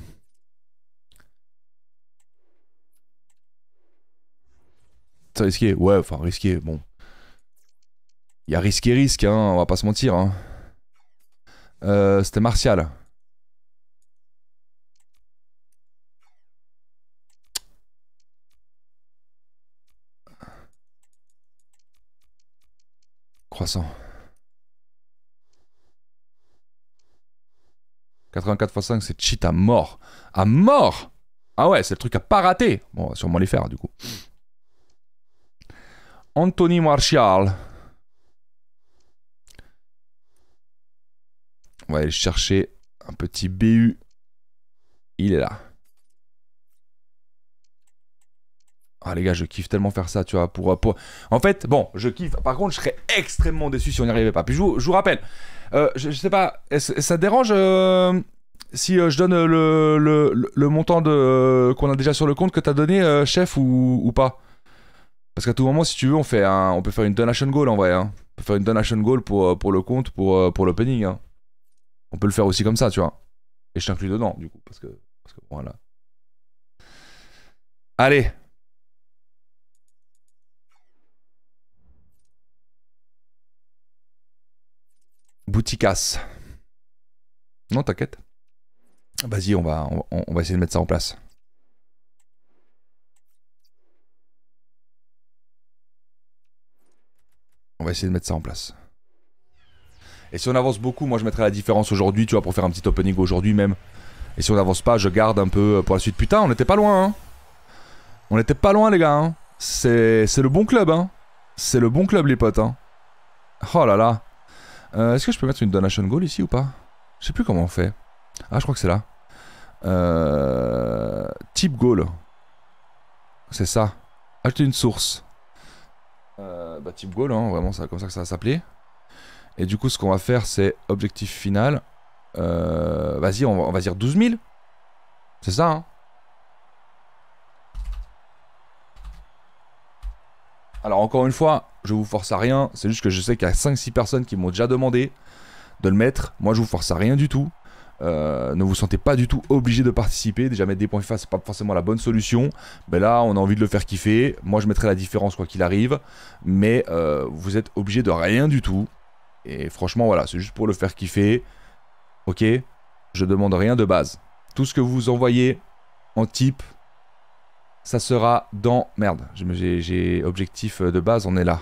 C'est risqué, ouais, enfin risqué, bon. Il y a risque et risque, hein, on va pas se mentir. Hein. Euh, c'était Martial. Croissant. 84 x 5, c'est cheat à mort. À mort Ah ouais, c'est le truc à pas rater. Bon, on va sûrement les faire, du coup. Anthony Martial. On va aller chercher un petit BU. Il est là. Ah les gars, je kiffe tellement faire ça, tu vois. Pour, En fait, bon, je kiffe. Par contre, je serais extrêmement déçu si on n'y arrivait pas. Puis je vous, rappelle, euh, je, sais pas, ça dérange euh, si euh, je donne le, montant de qu'on a déjà sur le compte que t'as donné, chef, ou, pas Parce qu'à tout moment, si tu veux, on, fait on peut faire une donation goal en vrai. Hein. On peut faire une donation goal pour, pour le compte, pour, pour l'opening. Hein. On peut le faire aussi comme ça, tu vois. Et je t'inclus dedans, du coup, parce que, parce que voilà. Allez. Bouticasse. Non, t'inquiète. Vas-y, on va, on va essayer de mettre ça en place. On va essayer de mettre ça en place. Et si on avance beaucoup, moi je mettrais la différence aujourd'hui, tu vois, pour faire un petit opening aujourd'hui même. Et si on n'avance pas, je garde un peu pour la suite. Putain, on n'était pas loin, hein. On n'était pas loin, les gars, hein. C'est le bon club, hein. C'est le bon club, les potes, hein. Oh là là. Euh, est-ce que je peux mettre une donation goal ici ou pas Je sais plus comment on fait. Ah, je crois que c'est là. Euh... Type goal. C'est ça. Acheter une source. Euh, bah, type goal, hein, vraiment, c'est comme ça que ça va s'appeler. Et du coup, ce qu'on va faire, c'est objectif final. Euh, vas-y, on, va, dire 12 000. C'est ça, hein Alors, encore une fois, je vous force à rien. C'est juste que je sais qu'il y a 5-6 personnes qui m'ont déjà demandé de le mettre. Moi, je vous force à rien du tout. Euh, ne vous sentez pas du tout obligé de participer. Déjà, mettre des points FIFA, c'est pas forcément la bonne solution. Mais ben là, on a envie de le faire kiffer. Moi, je mettrai la différence quoi qu'il arrive. Mais euh, vous êtes obligé de rien du tout. Et franchement, voilà, c'est juste pour le faire kiffer. Ok Je demande rien de base. Tout ce que vous envoyez en type, ça sera dans... Merde, j'ai objectif euh, de base, on est là.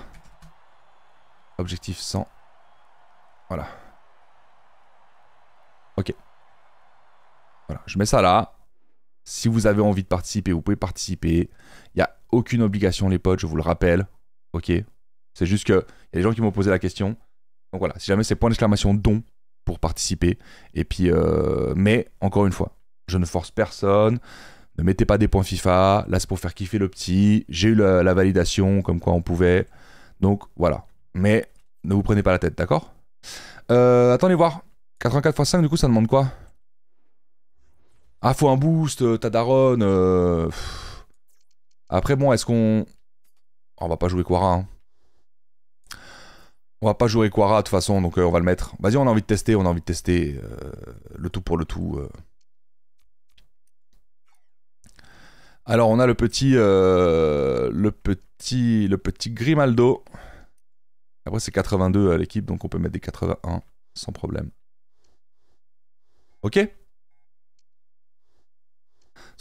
Objectif 100. Voilà. Ok. Voilà, je mets ça là. Si vous avez envie de participer, vous pouvez participer. Il n'y a aucune obligation, les potes, je vous le rappelle. Ok C'est juste que y a des gens qui m'ont posé la question. Donc voilà, si jamais c'est point d'exclamation don pour participer. Et puis, euh, mais encore une fois, je ne force personne. Ne mettez pas des points FIFA. Là, c'est pour faire kiffer le petit. J'ai eu la, validation, comme quoi on pouvait. Donc voilà. Mais ne vous prenez pas la tête, d'accord euh, Attendez voir. 84 x 5, du coup, ça demande quoi ah, faut un boost, euh, tadaron. Après, bon, est-ce qu'on. on va pas jouer Quara. Hein. On va pas jouer Quara de toute façon, donc euh, on va le mettre. Vas-y, on a envie de tester, on a envie de tester euh, le tout pour le tout. Euh. Alors on a le petit, le petit, le petit Grimaldo. Après c'est 82 à l'équipe, donc on peut mettre des 81 sans problème. Ok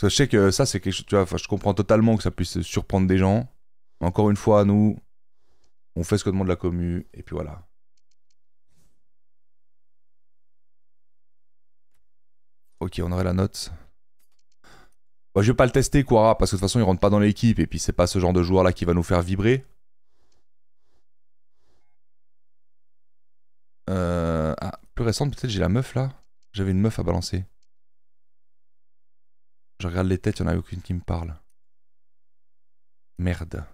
je sais que ça c'est quelque chose, tu vois, je comprends totalement que ça puisse surprendre des gens. Encore une fois, nous, on fait ce que demande la commu, et puis voilà. Ok, on aurait la note. Bah, je vais pas le tester, quoi, parce que de toute façon, il rentre pas dans l'équipe, et puis c'est pas ce genre de joueur-là qui va nous faire vibrer. Euh, ah, plus récente, peut-être j'ai la meuf, là. J'avais une meuf à balancer. Je regarde les têtes, il n'y en a aucune qui me parle. Merde.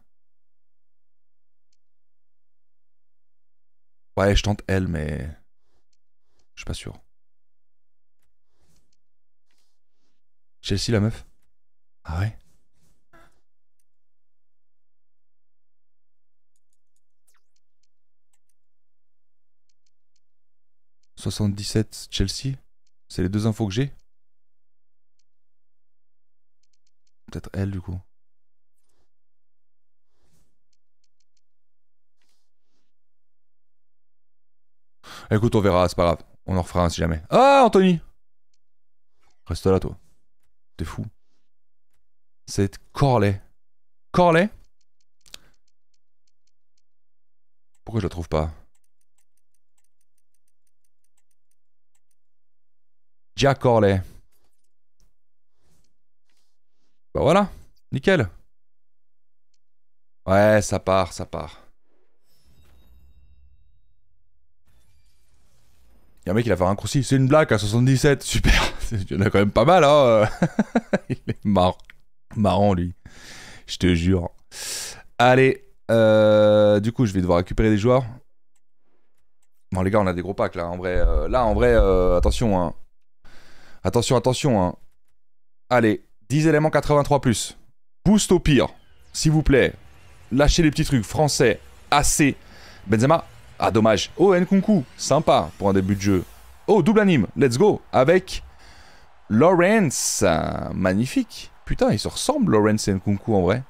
Ouais, je tente elle, mais. Je suis pas sûr. Chelsea, la meuf Ah ouais « 77 Chelsea » C'est les deux infos que j'ai Peut-être elle, du coup. Écoute, on verra, c'est pas grave. On en refera un si jamais. Ah, Anthony Reste là, toi. T'es fou. C'est Corley. Corley Pourquoi je la trouve pas Jack Corley. Bah voilà, nickel. Ouais, ça part, ça part. y a un mec, qui a fait un raccourci. C'est une blague à 77. Super. Il y en a quand même pas mal, hein. il est marrant. Marrant, lui. Je te jure. Allez. Euh, du coup, je vais devoir récupérer des joueurs. Bon, les gars, on a des gros packs, là. En vrai, euh, là, en vrai, euh, attention, hein. Attention, attention, hein. Allez. 10 éléments 83+. Plus. Boost au pire. S'il vous plaît. Lâchez les petits trucs. Français. assez, Benzema. Ah, dommage. Oh, Nkunku, sympa pour un début de jeu. Oh, double anime, let's go, avec Lawrence. magnifique. Putain, ils se ressemblent, Lawrence et Nkunku, en vrai.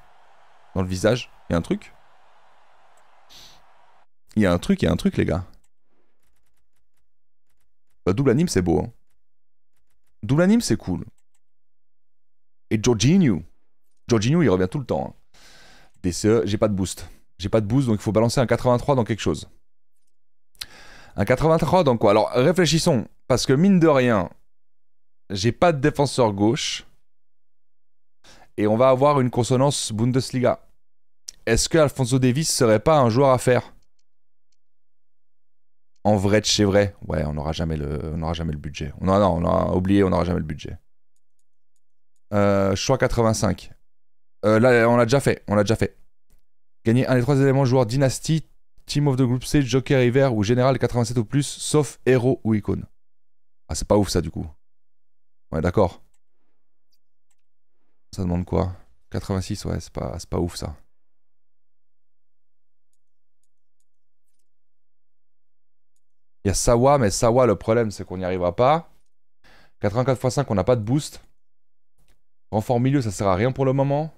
Dans le visage, il y a un truc. Il y a un truc, il y a un truc, les gars. Bah, double anime, c'est beau. Hein. Double anime, c'est cool. Et Jorginho. Jorginho, il revient tout le temps. Hein. DCE, j'ai pas de boost. J'ai pas de boost, donc il faut balancer un 83 dans quelque chose. Un 83 donc quoi Alors réfléchissons, parce que mine de rien, j'ai pas de défenseur gauche. Et on va avoir une consonance Bundesliga. Est-ce que Alfonso Davis serait pas un joueur à faire En vrai de chez vrai. Ouais, on n'aura jamais, le, on aura jamais le budget. On non, on a oublié, on n'aura jamais le budget. Euh, choix 85. Euh, là, on l'a déjà fait. On l'a déjà fait. Gagner un des trois éléments joueur dynastie, Team of the Group C Joker River ou Général 87 ou plus, sauf héros ou icône. Ah, c'est pas ouf ça du coup. Ouais, d'accord. Ça demande quoi 86, ouais, c'est pas, pas ouf ça. Il y a Sawa, mais Sawa, le problème, c'est qu'on n'y arrivera pas. 84 x 5, on n'a pas de boost. Renfort milieu, ça sert à rien pour le moment.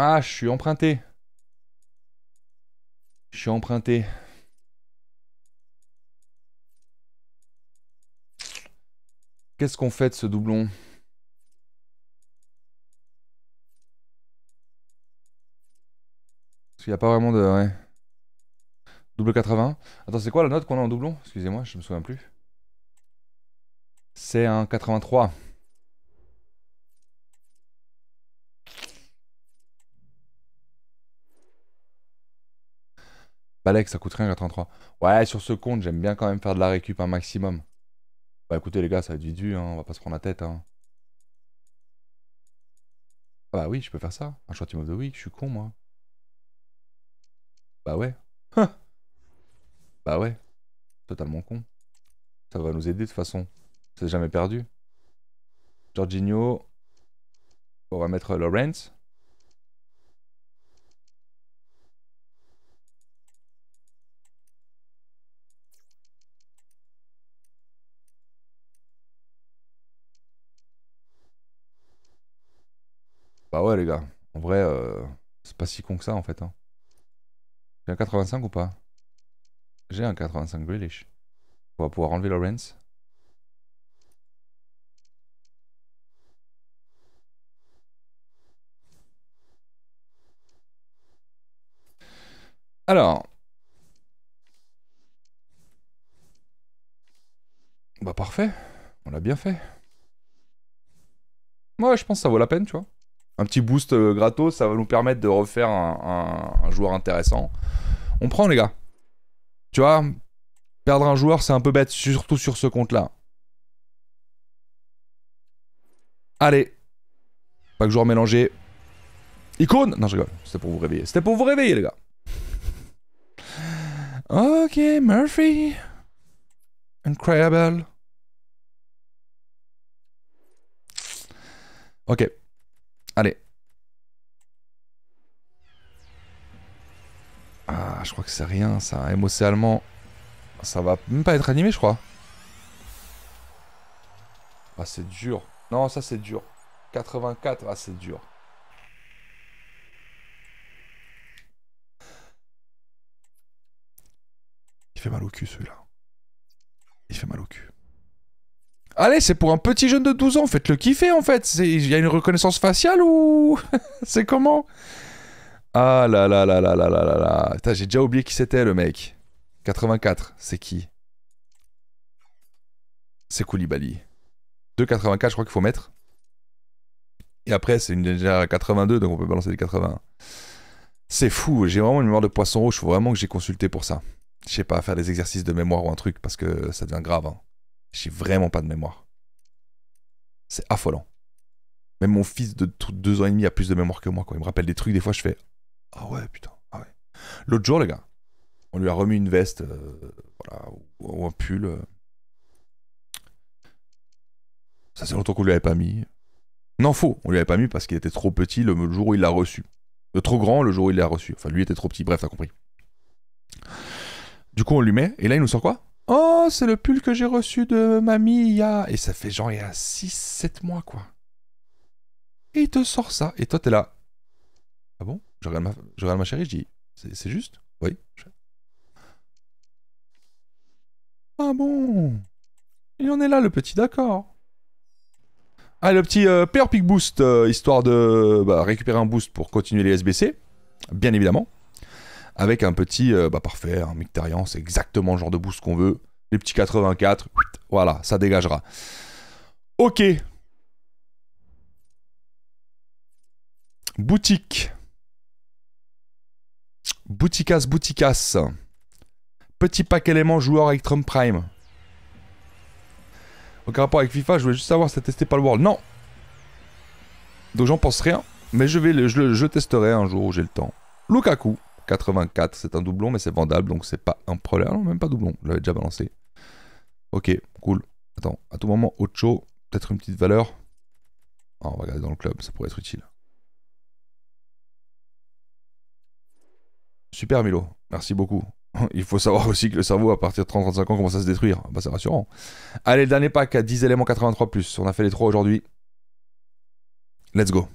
Ah, je suis emprunté. Je suis emprunté. Qu'est-ce qu'on fait de ce doublon Parce qu'il n'y a pas vraiment de... Ouais. Double 80. Attends, c'est quoi la note qu'on a en doublon Excusez-moi, je me souviens plus. C'est un 83. Alex ça coûte rien 83. Ouais, sur ce compte, j'aime bien quand même faire de la récup un maximum. Bah écoutez les gars, ça va être du dû hein, on va pas se prendre la tête. Hein. Ah bah oui, je peux faire ça. Un short move de the week, je suis con moi. Bah ouais. bah ouais. Totalement con. Ça va nous aider de toute façon. C'est jamais perdu. Jorginho. On va mettre Lawrence. Bah ouais, les gars. En vrai, euh, c'est pas si con que ça, en fait. Hein. J'ai un 85 ou pas J'ai un 85 Grealish. On va pouvoir enlever Lawrence. Alors. Bah parfait. On l'a bien fait. Moi je pense que ça vaut la peine, tu vois un petit boost euh, gratos, ça va nous permettre de refaire un, un, joueur intéressant. On prend les gars. Tu vois, perdre un joueur, c'est un peu bête, surtout sur ce compte-là. Allez. Pas que joueur mélangé. Icône Non, je rigole. C'était pour vous réveiller. C'était pour vous réveiller, les gars. Ok, Murphy. Incredible. Ok. Ah, je crois que c'est rien ça. MOC allemand. Ça va même pas être animé, je crois. Ah, c'est dur. Non, ça c'est dur. 84, ah, c'est dur. Il fait mal au cul celui-là. Il fait mal au cul. Allez, c'est pour un petit jeune de 12 ans, faites-le kiffer en fait. Il y a une reconnaissance faciale ou. c'est comment ah là là là là là là là là. Putain, j'ai déjà oublié qui c'était le mec. 84, c'est qui C'est Koulibaly. 2,84, je crois qu'il faut mettre. Et après, c'est une déjà 82, donc on peut balancer des 80. C'est fou, j'ai vraiment une mémoire de poisson rouge, faut vraiment que j'ai consulté pour ça. Je sais pas, faire des exercices de mémoire ou un truc, parce que ça devient grave. Hein. J'ai vraiment pas de mémoire. C'est affolant. Même mon fils de deux ans et demi a plus de mémoire que moi. Quoi. Il me rappelle des trucs, des fois je fais ah ouais, putain. Ah ouais. L'autre jour, les gars, on lui a remis une veste euh, voilà, ou, un pull. Euh. Ça c'est longtemps qu'on lui avait pas mis. Non, faux, on lui avait pas mis parce qu'il était trop petit le jour où il l'a reçu. Euh, trop grand le jour où il l'a reçu. Enfin, lui était trop petit, bref, t'as compris. Du coup, on lui met, et là, il nous sort quoi Oh, c'est le pull que j'ai reçu de mamie il y a. Et ça fait genre il y a 6-7 mois, quoi. Et il te sort ça, et toi, t'es là. Ah bon je regarde ma, chérie, je dis C'est juste Oui. Ah bon Il en est là, le petit, d'accord. Ah, le petit euh, pick Boost, euh, histoire de bah, récupérer un boost pour continuer les SBC, bien évidemment. Avec un petit, euh, bah parfait, un Mictarian, c'est exactement le genre de boost qu'on veut. Les petits 84, voilà, ça dégagera. Ok. Boutique. Bouticasse, Bouticasse. Petit pack élément joueur Trump Prime. Aucun rapport avec FIFA, je voulais juste savoir si ça testé pas le World. Non Donc j'en pense rien, mais je, vais je, testerai un jour où j'ai le temps. Lukaku, 84, c'est un doublon, mais c'est vendable, donc c'est pas un problème. non, même pas doublon, je l'avais déjà balancé. Ok, cool. Attends, à tout moment, Ocho, peut-être une petite valeur. Ah, on va regarder dans le club, ça pourrait être utile. Super Milo, merci beaucoup. Il faut savoir aussi que le cerveau, à partir de 30-35 ans, commence à se détruire. Ah, bah, c'est rassurant. Allez, le dernier pack à 10 éléments 83. On a fait les 3 aujourd'hui. Let's go.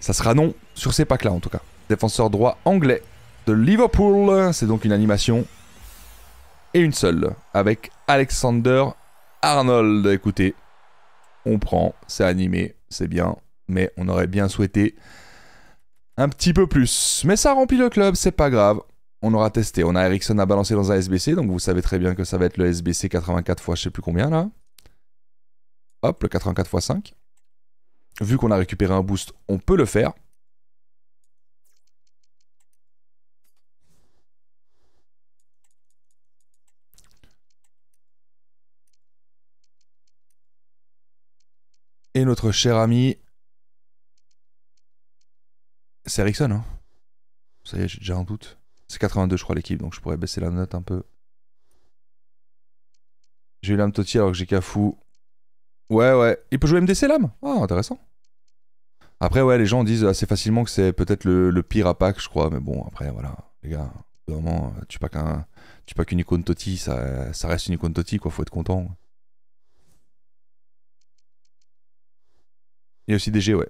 Ça sera non sur ces packs-là, en tout cas. Défenseur droit anglais de Liverpool. C'est donc une animation. Et une seule. Avec Alexander Arnold. Écoutez, on prend. C'est animé. C'est bien. Mais on aurait bien souhaité un petit peu plus. Mais ça remplit le club, c'est pas grave. On aura testé. On a Ericsson à balancer dans un SBC, donc vous savez très bien que ça va être le SBC 84 fois je sais plus combien là. Hop, le 84 fois 5. Vu qu'on a récupéré un boost, on peut le faire. Et notre cher ami c'est Ericsson, hein Ça y est, j'ai déjà un doute. C'est 82, je crois, l'équipe, donc je pourrais baisser la note un peu. J'ai eu l'âme Totti alors que j'ai Cafou. Ouais, ouais. Il peut jouer MDC l'âme Ah, intéressant. Après, ouais, les gens disent assez facilement que c'est peut-être le, pire à pack, je crois. Mais bon, après, voilà. Les gars, vraiment, tu pas qu'un. Tu pas qu'une icône Totti, ça, reste une icône Totti, quoi, faut être content. Il y a aussi DG, ouais.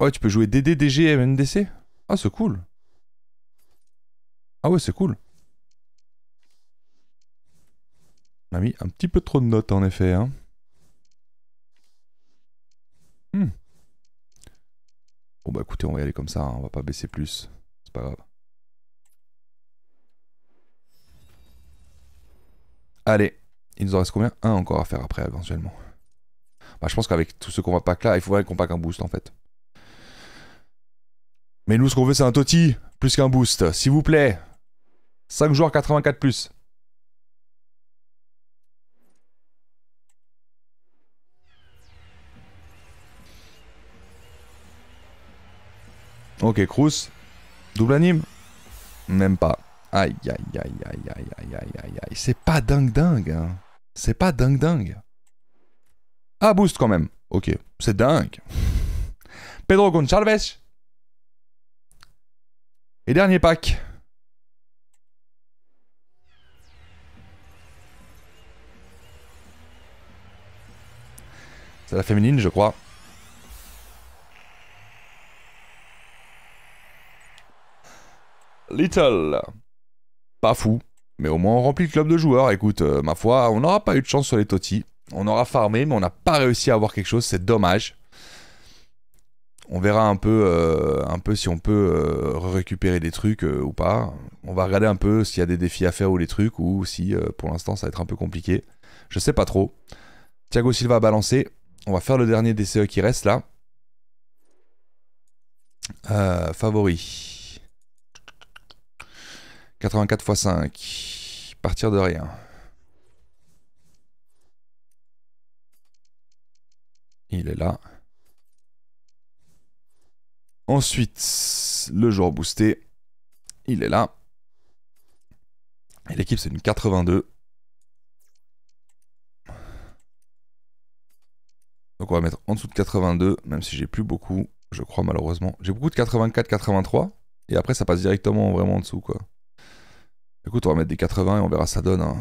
Ouais, oh, tu peux jouer DD, DG, MNDC Ah, c'est cool. Ah ouais, c'est cool. On a mis un petit peu trop de notes, en effet. Hein. Hmm. Bon bah écoutez, on va y aller comme ça, hein. on va pas baisser plus. C'est pas grave. Allez, il nous en reste combien Un encore à faire après éventuellement. Bah je pense qu'avec tout ce qu'on va pack là, il faudrait qu'on pack un boost en fait. Mais nous, ce qu'on veut, c'est un Toti, plus qu'un boost. S'il vous plaît. 5 joueurs 84 plus. Ok, Cruz. Double anime Même pas. Aïe, aïe, aïe, aïe, aïe, aïe, aïe, aïe, aïe. C'est pas dingue dingue. Hein. C'est pas dingue dingue. Ah, boost quand même. Ok, c'est dingue. Pedro Gonçalves. Et dernier pack. C'est la féminine, je crois. Little. Pas fou. Mais au moins on remplit le club de joueurs. Écoute, euh, ma foi, on n'aura pas eu de chance sur les totis. On aura farmé, mais on n'a pas réussi à avoir quelque chose. C'est dommage. On verra un peu, euh, un peu si on peut euh, récupérer des trucs euh, ou pas. On va regarder un peu s'il y a des défis à faire ou les trucs, ou si pour l'instant ça va être un peu compliqué. Je sais pas trop. Thiago Silva a balancé. On va faire le dernier DCE qui reste là. favori. 84 x 5. Partir de rien. Il est là. Ensuite, le joueur boosté, il est là. Et l'équipe, c'est une 82. Donc on va mettre en dessous de 82, même si j'ai plus beaucoup, je crois malheureusement. J'ai beaucoup de 84, 83, et après ça passe directement vraiment en dessous quoi. Écoute, on va mettre des 80 et on verra ça donne. Hein.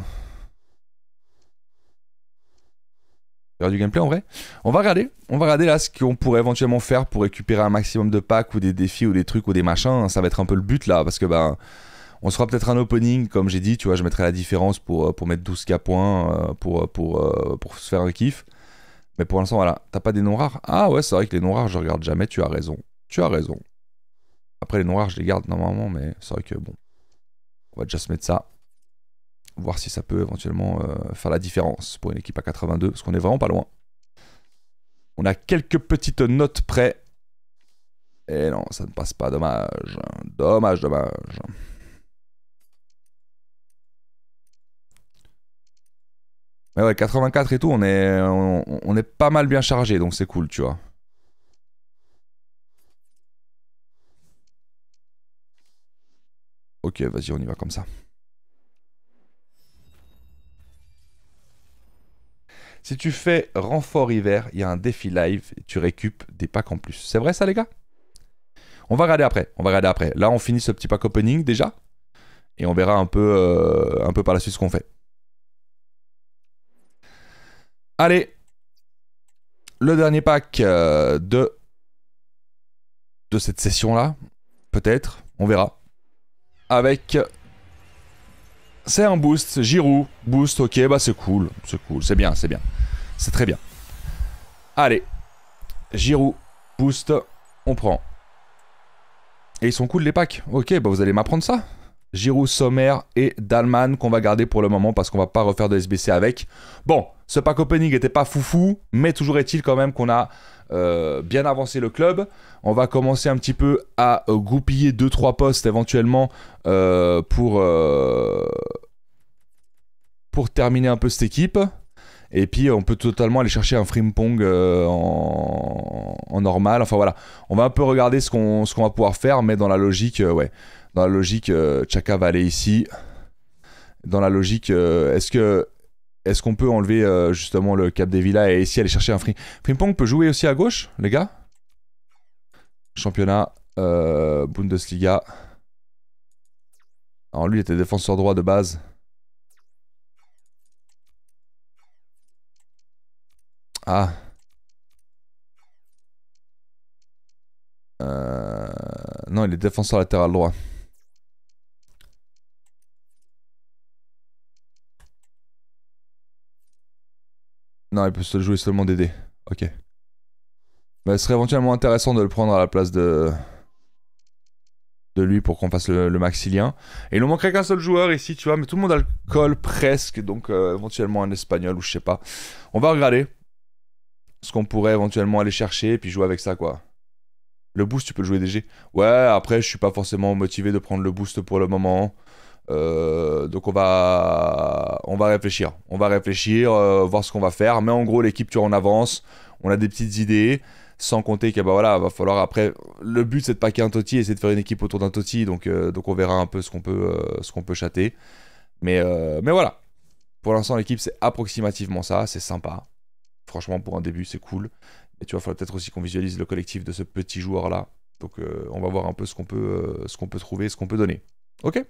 du gameplay en vrai. On va regarder, on va regarder là ce qu'on pourrait éventuellement faire pour récupérer un maximum de packs ou des défis ou des trucs ou des machins. Ça va être un peu le but là parce que ben on sera peut-être un opening comme j'ai dit, tu vois, je mettrai la différence pour, euh, pour mettre 12k points euh, pour, euh, pour, pour, se faire un kiff. Mais pour l'instant voilà, t'as pas des noms rares. Ah ouais, c'est vrai que les noms rares je regarde jamais, tu as raison. Tu as raison. Après les noms rares je les garde normalement mais c'est vrai que bon. On va déjà se mettre ça voir si ça peut éventuellement euh, faire la différence pour une équipe à 82, parce qu'on est vraiment pas loin. On a quelques petites notes près. Et non, ça ne passe pas, dommage. Dommage, dommage. Mais ouais, 84 et tout, on est, on est pas mal bien chargé, donc c'est cool, tu vois. Ok, vas-y, on y va comme ça. Si tu fais renfort hiver, il y a un défi live et tu récupes des packs en plus. C'est vrai ça les gars On va regarder après, on va regarder après. Là on finit ce petit pack opening déjà et on verra un peu, euh, un peu par la suite ce qu'on fait. Allez, le dernier pack euh, de, de cette session là, peut-être, on verra. Avec c'est un boost. Giroud, boost, ok, bah c'est cool. C'est cool, c'est bien, c'est bien. C'est très bien. Allez. Giroud, boost, on prend. Et ils sont cool les packs. Ok, bah vous allez m'apprendre ça. Giroud, Sommer et Dalman qu'on va garder pour le moment parce qu'on va pas refaire de SBC avec. Bon, ce pack opening était pas foufou, mais toujours est-il quand même qu'on a euh, bien avancer le club. On va commencer un petit peu à euh, goupiller 2-3 postes éventuellement euh, pour, pour terminer un peu cette équipe. Et puis on peut totalement aller chercher un frimpong en, en, normal. Enfin voilà, on va un peu regarder ce qu'on va pouvoir faire, mais dans la logique, ouais, dans la logique, Chaka va aller ici. Dans la logique, est-ce que est-ce qu'on peut enlever euh, justement le cap des villas et essayer aller chercher un free Frimpong peut jouer aussi à gauche, les gars Championnat, euh, Bundesliga. Alors lui, il était défenseur droit de base. Ah. Euh, non, il est défenseur latéral droit. Non, il peut se jouer seulement des dés. Ok. Mais bah, ce serait éventuellement intéressant de le prendre à la place de de lui pour qu'on fasse le, maxilien. Et il nous manquerait qu'un seul joueur ici, tu vois, mais tout le monde a le col presque, donc euh, éventuellement un espagnol ou je sais pas. On va regarder ce qu'on pourrait éventuellement aller chercher et puis jouer avec ça, quoi. Le boost, tu peux le jouer DG. Ouais, après, je suis pas forcément motivé de prendre le boost pour le moment. Euh, donc on va, on va réfléchir, on va réfléchir, euh, voir ce qu'on va faire. Mais en gros, l'équipe, tu en avance, on a des petites idées, sans compter qu'il bah, voilà, va falloir après. Le but, c'est de paquer un toti et c'est de faire une équipe autour d'un toti. Donc, euh, donc on verra un peu ce qu'on peut, ce qu'on peut chater. Mais, mais voilà. Pour l'instant, l'équipe, c'est approximativement ça. C'est sympa. Franchement, pour un début, c'est cool. Et tu vois, il faudra peut-être aussi qu'on visualise le collectif de ce petit joueur là. Donc, on va voir un peu ce qu'on peut, ce qu'on peut trouver, ce qu'on peut donner. Ok.